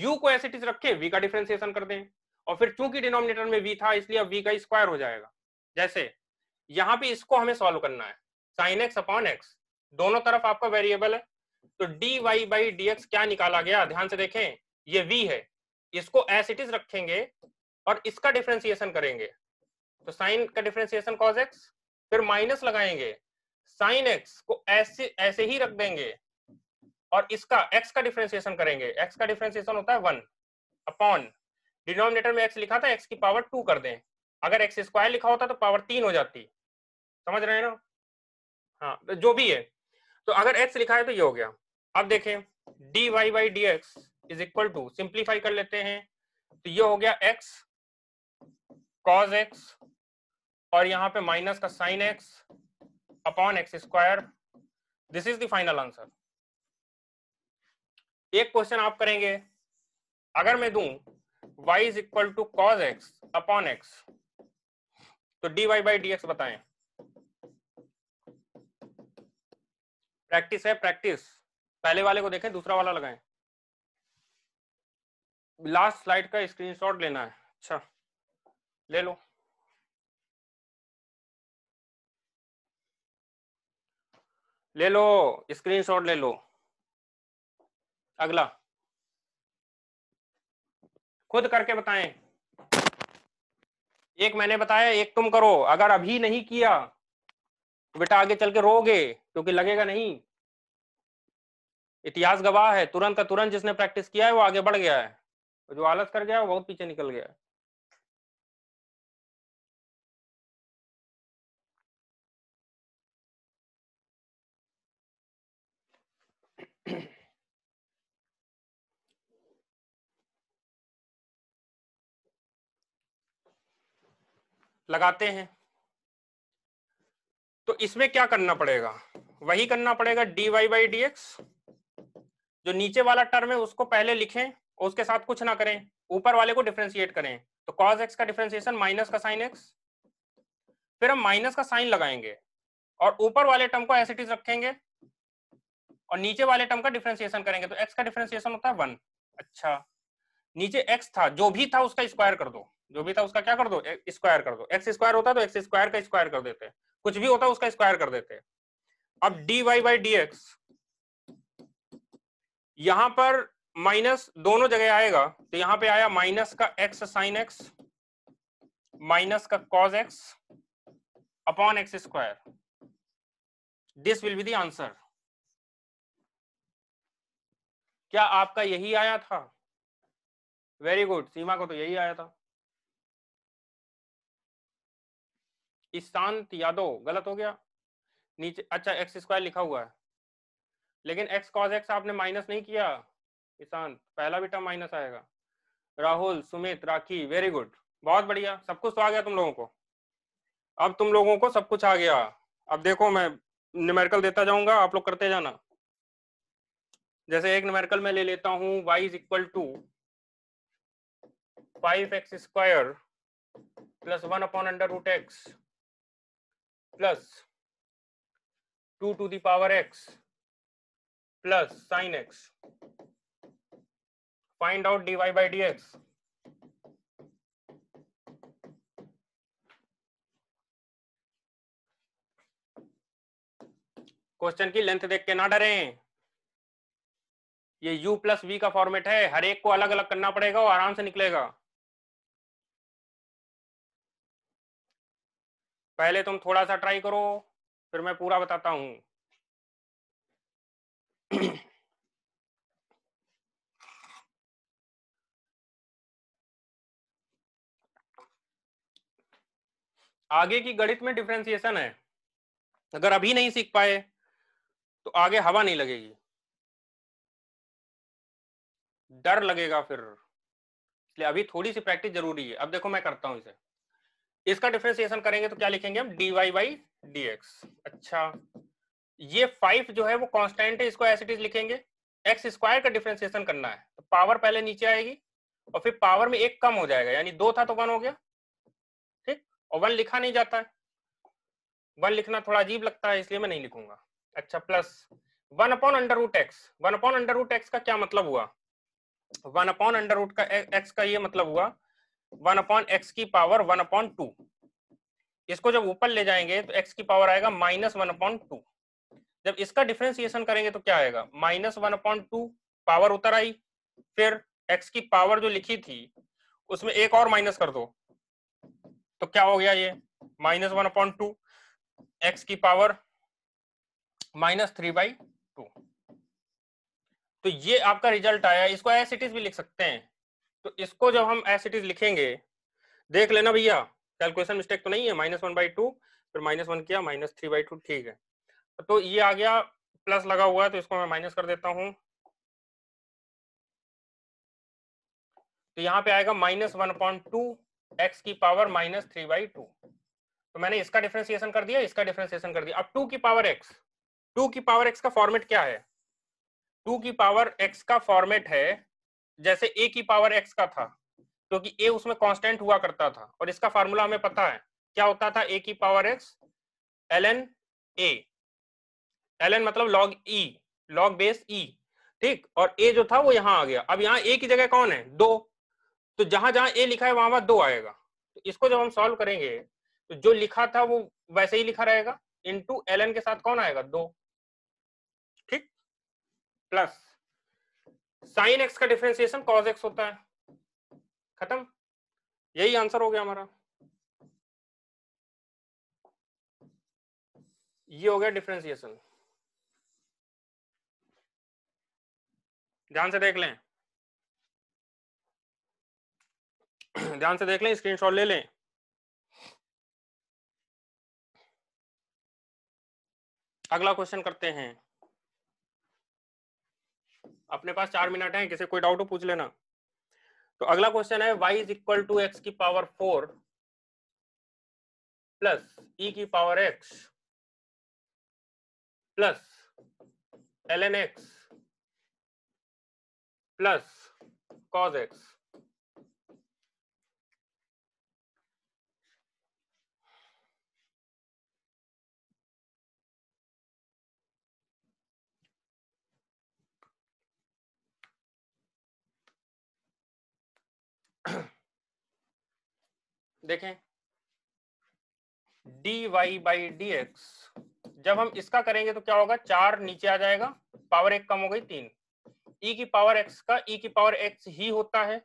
u को एस इट इज रखें वी का डिफ्रेंसिएशन कर दें और फिर चूंकि डिनोमिनेटर में v था इसलिए अब v का स्क्वायर हो जाएगा जैसे यहां पे इसको हमें सॉल्व करना है साइन एक्स अपॉन एक्स दोनों तरफ आपका वेरिएबल है तो d y by d x क्या निकाला गया ध्यान से देखें ये वी है इसको एस इट इज रखेंगे और इसका डिफ्रेंसिएशन करेंगे तो साइन का डिफ्रेंसिएशन कॉज एक्स फिर माइनस लगाएंगे साइन एक्स को ऐसे ऐसे ही रख देंगे और इसका एक्स का डिफ्रेंसिएशन करेंगे एक्स का डिफ्रेंसिएशन होता है वन अपॉन डिनोमिनेटर में एक्स लिखा था एक्स की पावर टू कर दें अगर एक्स स्क्वायर लिखा होता तो पावर तीन हो जाती समझ रहे हैं ना हाँ तो जो भी है तो अगर एक्स लिखा है तो ये हो गया अब देखें d y by d x is equal to simplify कर लेते हैं तो ये हो गया एक्स कॉज एक्स और यहां पे माइनस का sine x upon x square this is the final answer एक क्वेश्चन आप करेंगे अगर मैं दू y is equal to cos x upon x तो dy y by d x बताएं प्रैक्टिस है प्रैक्टिस पहले वाले को देखें दूसरा वाला लगाएं लास्ट स्लाइड का स्क्रीनशॉट लेना है अच्छा ले लो ले लो स्क्रीनशॉट ले लो अगला खुद करके बताएं एक मैंने बताया एक तुम करो अगर अभी नहीं किया बेटा आगे चल के रोगे क्योंकि लगेगा नहीं इतिहास गवाह है तुरंत का तुरंत जिसने प्रैक्टिस किया है वो आगे बढ़ गया है जो आलस कर गया है वो बहुत पीछे निकल गया लगाते हैं तो इसमें क्या करना पड़ेगा वही करना पड़ेगा d y by d x जो नीचे वाला टर्म है उसको पहले लिखें और उसके साथ कुछ ना करें ऊपर वाले को डिफ्रेंशिएट करें तो कॉज एक्स का डिफ्रेंसिएशन माइनस का साइन एक्स फिर हम माइनस का साइन लगाएंगे और ऊपर वाले टर्म को एस इट इज रखेंगे और नीचे वाले टर्म का डिफ्रेंसिएशन करेंगे तो एक्स का डिफ्रेंसिएशन होता है वन अच्छा नीचे एक्स था जो भी था उसका स्क्वायर कर दो जो भी था उसका क्या कर दो स्क्वायर कर दो एक्स स्क्वायर होता है तो एक्स स्क्वायर का स्क्वायर कर देते हैं कुछ भी होता उसका स्क्वायर कर देते हैं अब d y by d x यहां पर माइनस दोनों जगह आएगा तो यहां पे आया माइनस का एक्स साइन एक्स माइनस का cos x upon x square this will be answer क्या आपका यही आया था वेरी गुड सीमा को तो यही आया था ईशांत यादव गलत हो गया नीचे अच्छा एक्स स्क्वायर लिखा हुआ है लेकिन एक्स कॉज एक्स आपने माइनस नहीं किया ईशांत पहला भी टर्म माइनस आएगा राहुल सुमित राखी वेरी गुड बहुत बढ़िया सब कुछ तो आ गया तुम लोगों को अब तुम लोगों को सब कुछ आ गया अब देखो मैं न्यूमेरिकल देता जाऊंगा आप लोग करते जाना जैसे एक न्यूमेरिकल में ले लेता हूं y is equal to five x square plus one upon under root x plus two to the power x plus sine x find out d y by d x question की लेंथ देख के ना डरे ये u प्लस वी का फॉर्मेट है हर एक को अलग अलग करना पड़ेगा और आराम से निकलेगा पहले तुम थोड़ा सा ट्राई करो फिर मैं पूरा बताता हूं आगे की गणित में डिफ्रेंसिएशन है अगर अभी नहीं सीख पाए तो आगे हवा नहीं लगेगी डर लगेगा फिर इसलिए अभी थोड़ी सी प्रैक्टिस जरूरी है अब देखो मैं करता हूं इसे इसका डिफ्रेंसिएशन करेंगे तो क्या लिखेंगे हम d y by d x अच्छा ये फाइव जो है वो कॉन्स्टेंट है इसको एसिड लिखेंगे एक्स स्क्वायर का डिफ्रेंसिएशन करना है तो पावर पहले नीचे आएगी और फिर पावर में एक कम हो जाएगा यानी दो था तो वन हो गया ठीक और वन लिखा नहीं जाता है वन लिखना थोड़ा अजीब लगता है इसलिए मैं नहीं लिखूंगा अच्छा plus one upon under root x one upon under root x का क्या मतलब हुआ वन अपॉन अंडर रूट का एक्स का ये मतलब हुआ वन अपॉन एक्स की पावर वन अपॉन टू इसको जब ऊपर ले जाएंगे तो एक्स की पावर आएगा माइनस वन अपॉन टू जब इसका डिफ्रेंसिएशन करेंगे तो क्या आएगा minus one upon two power उतर आई फिर एक्स की पावर जो लिखी थी उसमें एक और माइनस कर दो तो क्या हो गया ये minus one upon two x की power minus three by two तो ये आपका रिजल्ट आया इसको एस इट इज भी लिख सकते हैं तो इसको जब हम एस इट इज लिखेंगे देख लेना भैया कैलकुलेशन मिस्टेक तो नहीं है माइनस वन बाई टू फिर माइनस वन किया माइनस थ्री बाई टू ठीक है तो ये आ गया प्लस लगा हुआ है तो इसको मैं माइनस कर देता हूं तो यहां पे आएगा minus one point two x की power minus three by two तो मैंने इसका डिफ्रेंसिएशन कर दिया इसका डिफ्रेंसिएशन कर दिया अब टू की पावर एक्स टू की पावर एक्स का फॉर्मेट क्या है टू की पावर एक्स का फॉर्मेट है जैसे ए की पावर एक्स का था क्योंकि तो ए उसमें कांस्टेंट हुआ करता था और इसका फार्मूला हमें पता है क्या होता था ए की power x l n l n मतलब log e log base e ठीक और ए जो था वो यहाँ आ गया अब यहाँ ए की जगह कौन है दो तो जहां जहां ए लिखा है वहां वहां दो आएगा तो इसको जब हम सॉल्व करेंगे तो जो लिखा था वो वैसे ही लिखा रहेगा इंटू एल एन के साथ कौन आएगा दो ठीक प्लस साइन एक्स का डिफ्रेंसिएशन कॉज एक्स होता है खत्म यही आंसर हो गया हमारा ये हो गया डिफ्रेंसिएशन ध्यान से देख लें ध्यान से देख लें स्क्रीनशॉट ले लें अगला क्वेश्चन करते हैं अपने पास चार मिनट है किसी कोई डाउट हो पूछ लेना तो अगला क्वेश्चन है y is equal to x की पावर फोर प्लस ई की power x plus L n x plus cos x देखें d y by d x जब हम इसका करेंगे तो क्या होगा चार नीचे आ जाएगा पावर एक कम हो गई तीन ई e की पावर एक्स का ई e की पावर एक्स ही होता है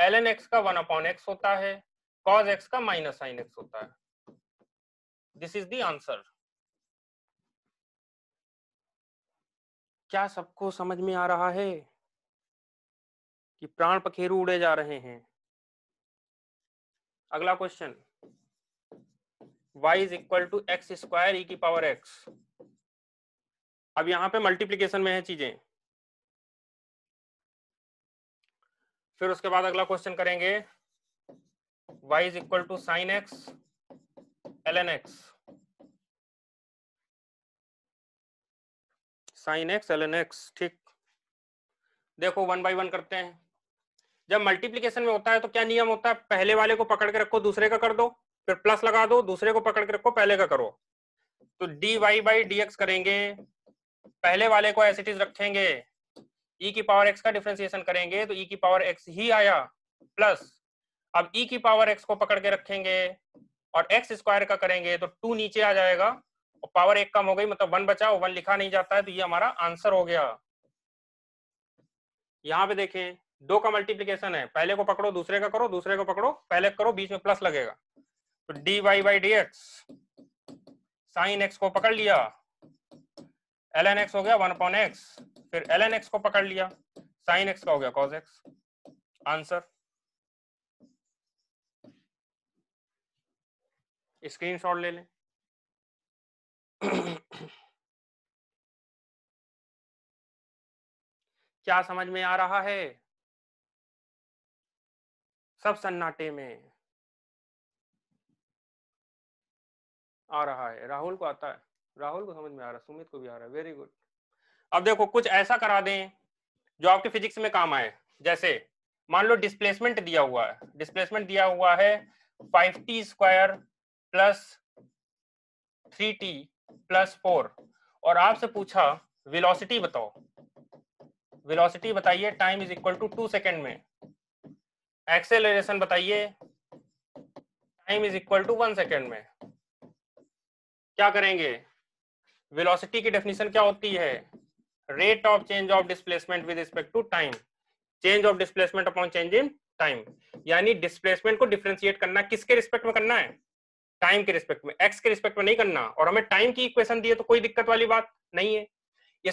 एल एन एक्स का वन अपॉन एक्स होता है कॉज एक्स का माइनस साइन एक्स होता है दिस इज दी आंसर क्या सबको समझ में आ रहा है कि प्राण पखेरु उड़े जा रहे हैं अगला question y is equal to x square e की पावर x अब यहां पे मल्टीप्लीकेशन में है चीजें फिर उसके बाद अगला क्वेश्चन करेंगे y is equal to sine x l n x sine x l n x ठीक देखो वन बाई वन करते हैं जब मल्टीप्लीकेशन में होता है तो क्या नियम होता है पहले वाले को पकड़ के रखो दूसरे का कर दो फिर प्लस लगा दो दूसरे को पकड़ के रखो पहले का करो तो d y by d x करेंगे पहले वाले को एस इज रखेंगे ई e की पावर एक्स का डिफ्रेंसिएशन करेंगे तो ई e की पावर एक्स ही आया प्लस अब ई e की पावर एक्स को पकड़ के रखेंगे और एक्स स्क्वायर का करेंगे तो टू नीचे आ जाएगा और पावर एक कम हो गई मतलब वन बचा वन लिखा नहीं जाता है तो ये हमारा आंसर हो गया यहां पे देखें दो का मल्टीप्लीकेशन है पहले को पकड़ो दूसरे का करो दूसरे को पकड़ो पहले करो बीच में प्लस लगेगा तो d y by d x sine x को पकड़ लिया एल एन एक्स हो गया वन अपॉन एक्स फिर एल एन एक्स को पकड़ लिया साइन एक्स का हो गया कॉज एक्स आंसर शॉट ले लें क्या समझ में आ रहा है सब सन्नाटे में आ रहा है राहुल को आता है राहुल को समझ में आ रहा है सुमित को भी आ रहा है वेरी गुड अब देखो कुछ ऐसा करा दें जो आपके फिजिक्स में काम आए जैसे मान लो डिस्प्लेसमेंट दिया हुआ है डिस्प्लेसमेंट दिया हुआ है five t square plus three t plus four और आपसे पूछा विलोसिटी बताओ विलोसिटी बताइए time is equal to two second में एक्सेलरेशन बताइए time is equal to one second में क्या करेंगे वेलोसिटी की डेफिनेशन क्या होती है rate of change of displacement with respect to time change of displacement upon change in time यानी डिस्प्लेसमेंट को डिफ्रेंशिएट करना किसके रिस्पेक्ट में करना है टाइम के रिस्पेक्ट में एक्स के रिस्पेक्ट में नहीं करना और हमें टाइम की इक्वेशन दी है तो कोई दिक्कत वाली बात नहीं है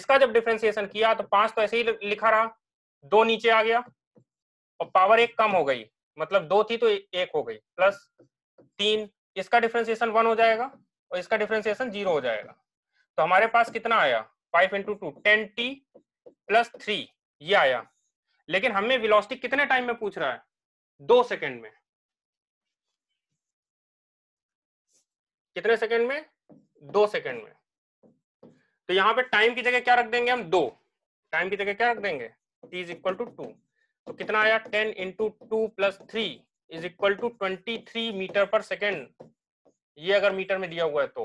इसका जब डिफ्रेंसिएशन किया तो पांच तो ऐसे ही लिखा रहा दो नीचे आ गया और पावर एक कम हो गई मतलब दो थी तो एक हो गई प्लस तीन इसका डिफ्रेंसिएशन वन हो जाएगा और इसका डिफ्रेंसिएशन जीरो हो जाएगा तो हमारे पास कितना आया five into two ten t plus three ये आया लेकिन हमें वेलोसिटी कितने टाइम में पूछ रहा है दो सेकंड में कितने सेकंड में दो सेकंड में तो यहां पे टाइम की जगह क्या रख देंगे हम दो टाइम की जगह क्या रख देंगे t is equal to two तो कितना आया ten into two plus three is equal to twenty three metre per second ये अगर मीटर में दिया हुआ है तो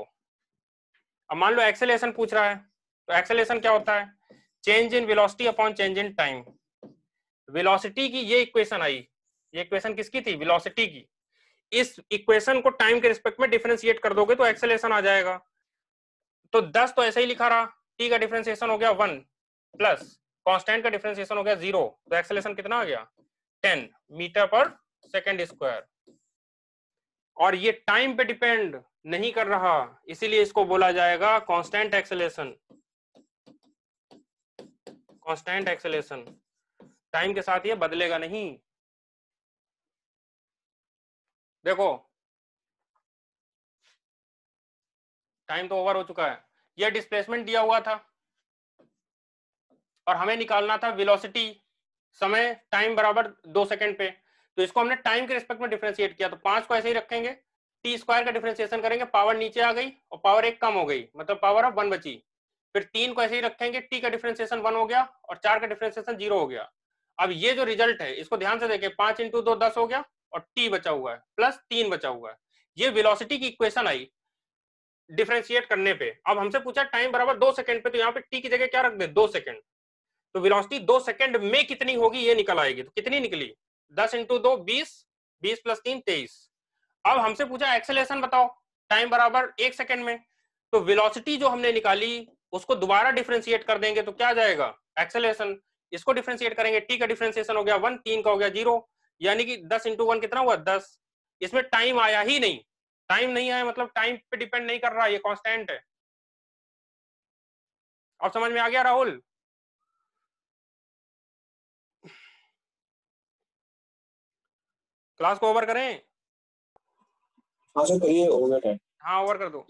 अब मान लो एक्सेलेशन पूछ रहा है तो एक्सेलेशन क्या होता है change in velocity upon change in time velocity की ये इक्वेशन आई ये इक्वेशन किसकी थी वेलोसिटी की इस इक्वेशन को टाइम के रिस्पेक्ट में डिफरेंशिएट कर दोगे तो एक्सेलेशन आ जाएगा तो 10 तो ऐसे ही लिखा रहा टी का डिफरेंशिएशन हो गया वन प्लस कांस्टेंट का डिफ्रेंसिएशन हो गया जीरो तो एक्सेलेशन कितना आ गया ten metre per second square और ये टाइम पे डिपेंड नहीं कर रहा इसीलिए इसको बोला जाएगा constant acceleration constant acceleration time के साथ ये बदलेगा नहीं देखो टाइम तो ओवर हो चुका है ये डिस्प्लेसमेंट दिया हुआ था और हमें निकालना था वेलोसिटी समय टाइम बराबर दो सेकंड पे तो इसको हमने टाइम के रिस्पेक्ट में डिफ्रेंशिएट किया तो पांच को ऐसे ही रखेंगे टी स्क्वायर का डिफ्रेंसिएशन करेंगे पावर नीचे आ गई और पावर एक कम हो गई मतलब पावर ऑफ वन बची फिर तीन को ऐसे ही रखेंगे टी का डिफ्रेंसिएशन वन हो गया और चार का डिफ्रेंसिएशन जीरो हो गया अब ये जो रिजल्ट है इसको ध्यान से देखें पांच इंटू दो दस हो गया और टी बचा हुआ है प्लस तीन बचा हुआ है ये वेलोसिटी की इक्वेशन आई डिफ्रेंशिएट करने पे अब हमसे पूछा टाइम बराबर दो सेकंड पे तो यहाँ पे टी की जगह क्या रख दे दो सेकंड तो विलोसिटी दो सेकंड में कितनी होगी ये निकल आएगी तो कितनी निकली दस इंटू दो बीस बीस प्लस तीन तेईस अब हमसे पूछा एक्सेलेशन बताओ टाइम बराबर एक सेकंड में तो विलोसिटी जो हमने निकाली उसको दोबारा डिफ्रेंशिएट कर देंगे तो क्या जाएगा एक्सेलेशन इसको डिफ्रेंशिएट करेंगे टी का डिफ्रेंसिएशन हो गया वन तीन का हो गया जीरो यानी कि दस इंटू वन कितना हुआ दस इसमें टाइम आया ही नहीं टाइम नहीं आया मतलब टाइम पे डिपेंड नहीं कर रहा ये कॉन्स्टेंट है अब समझ में आ गया राहुल क्लास को ओवर करें हाँ सर करिए ओवर टाइम हाँ ओवर कर दो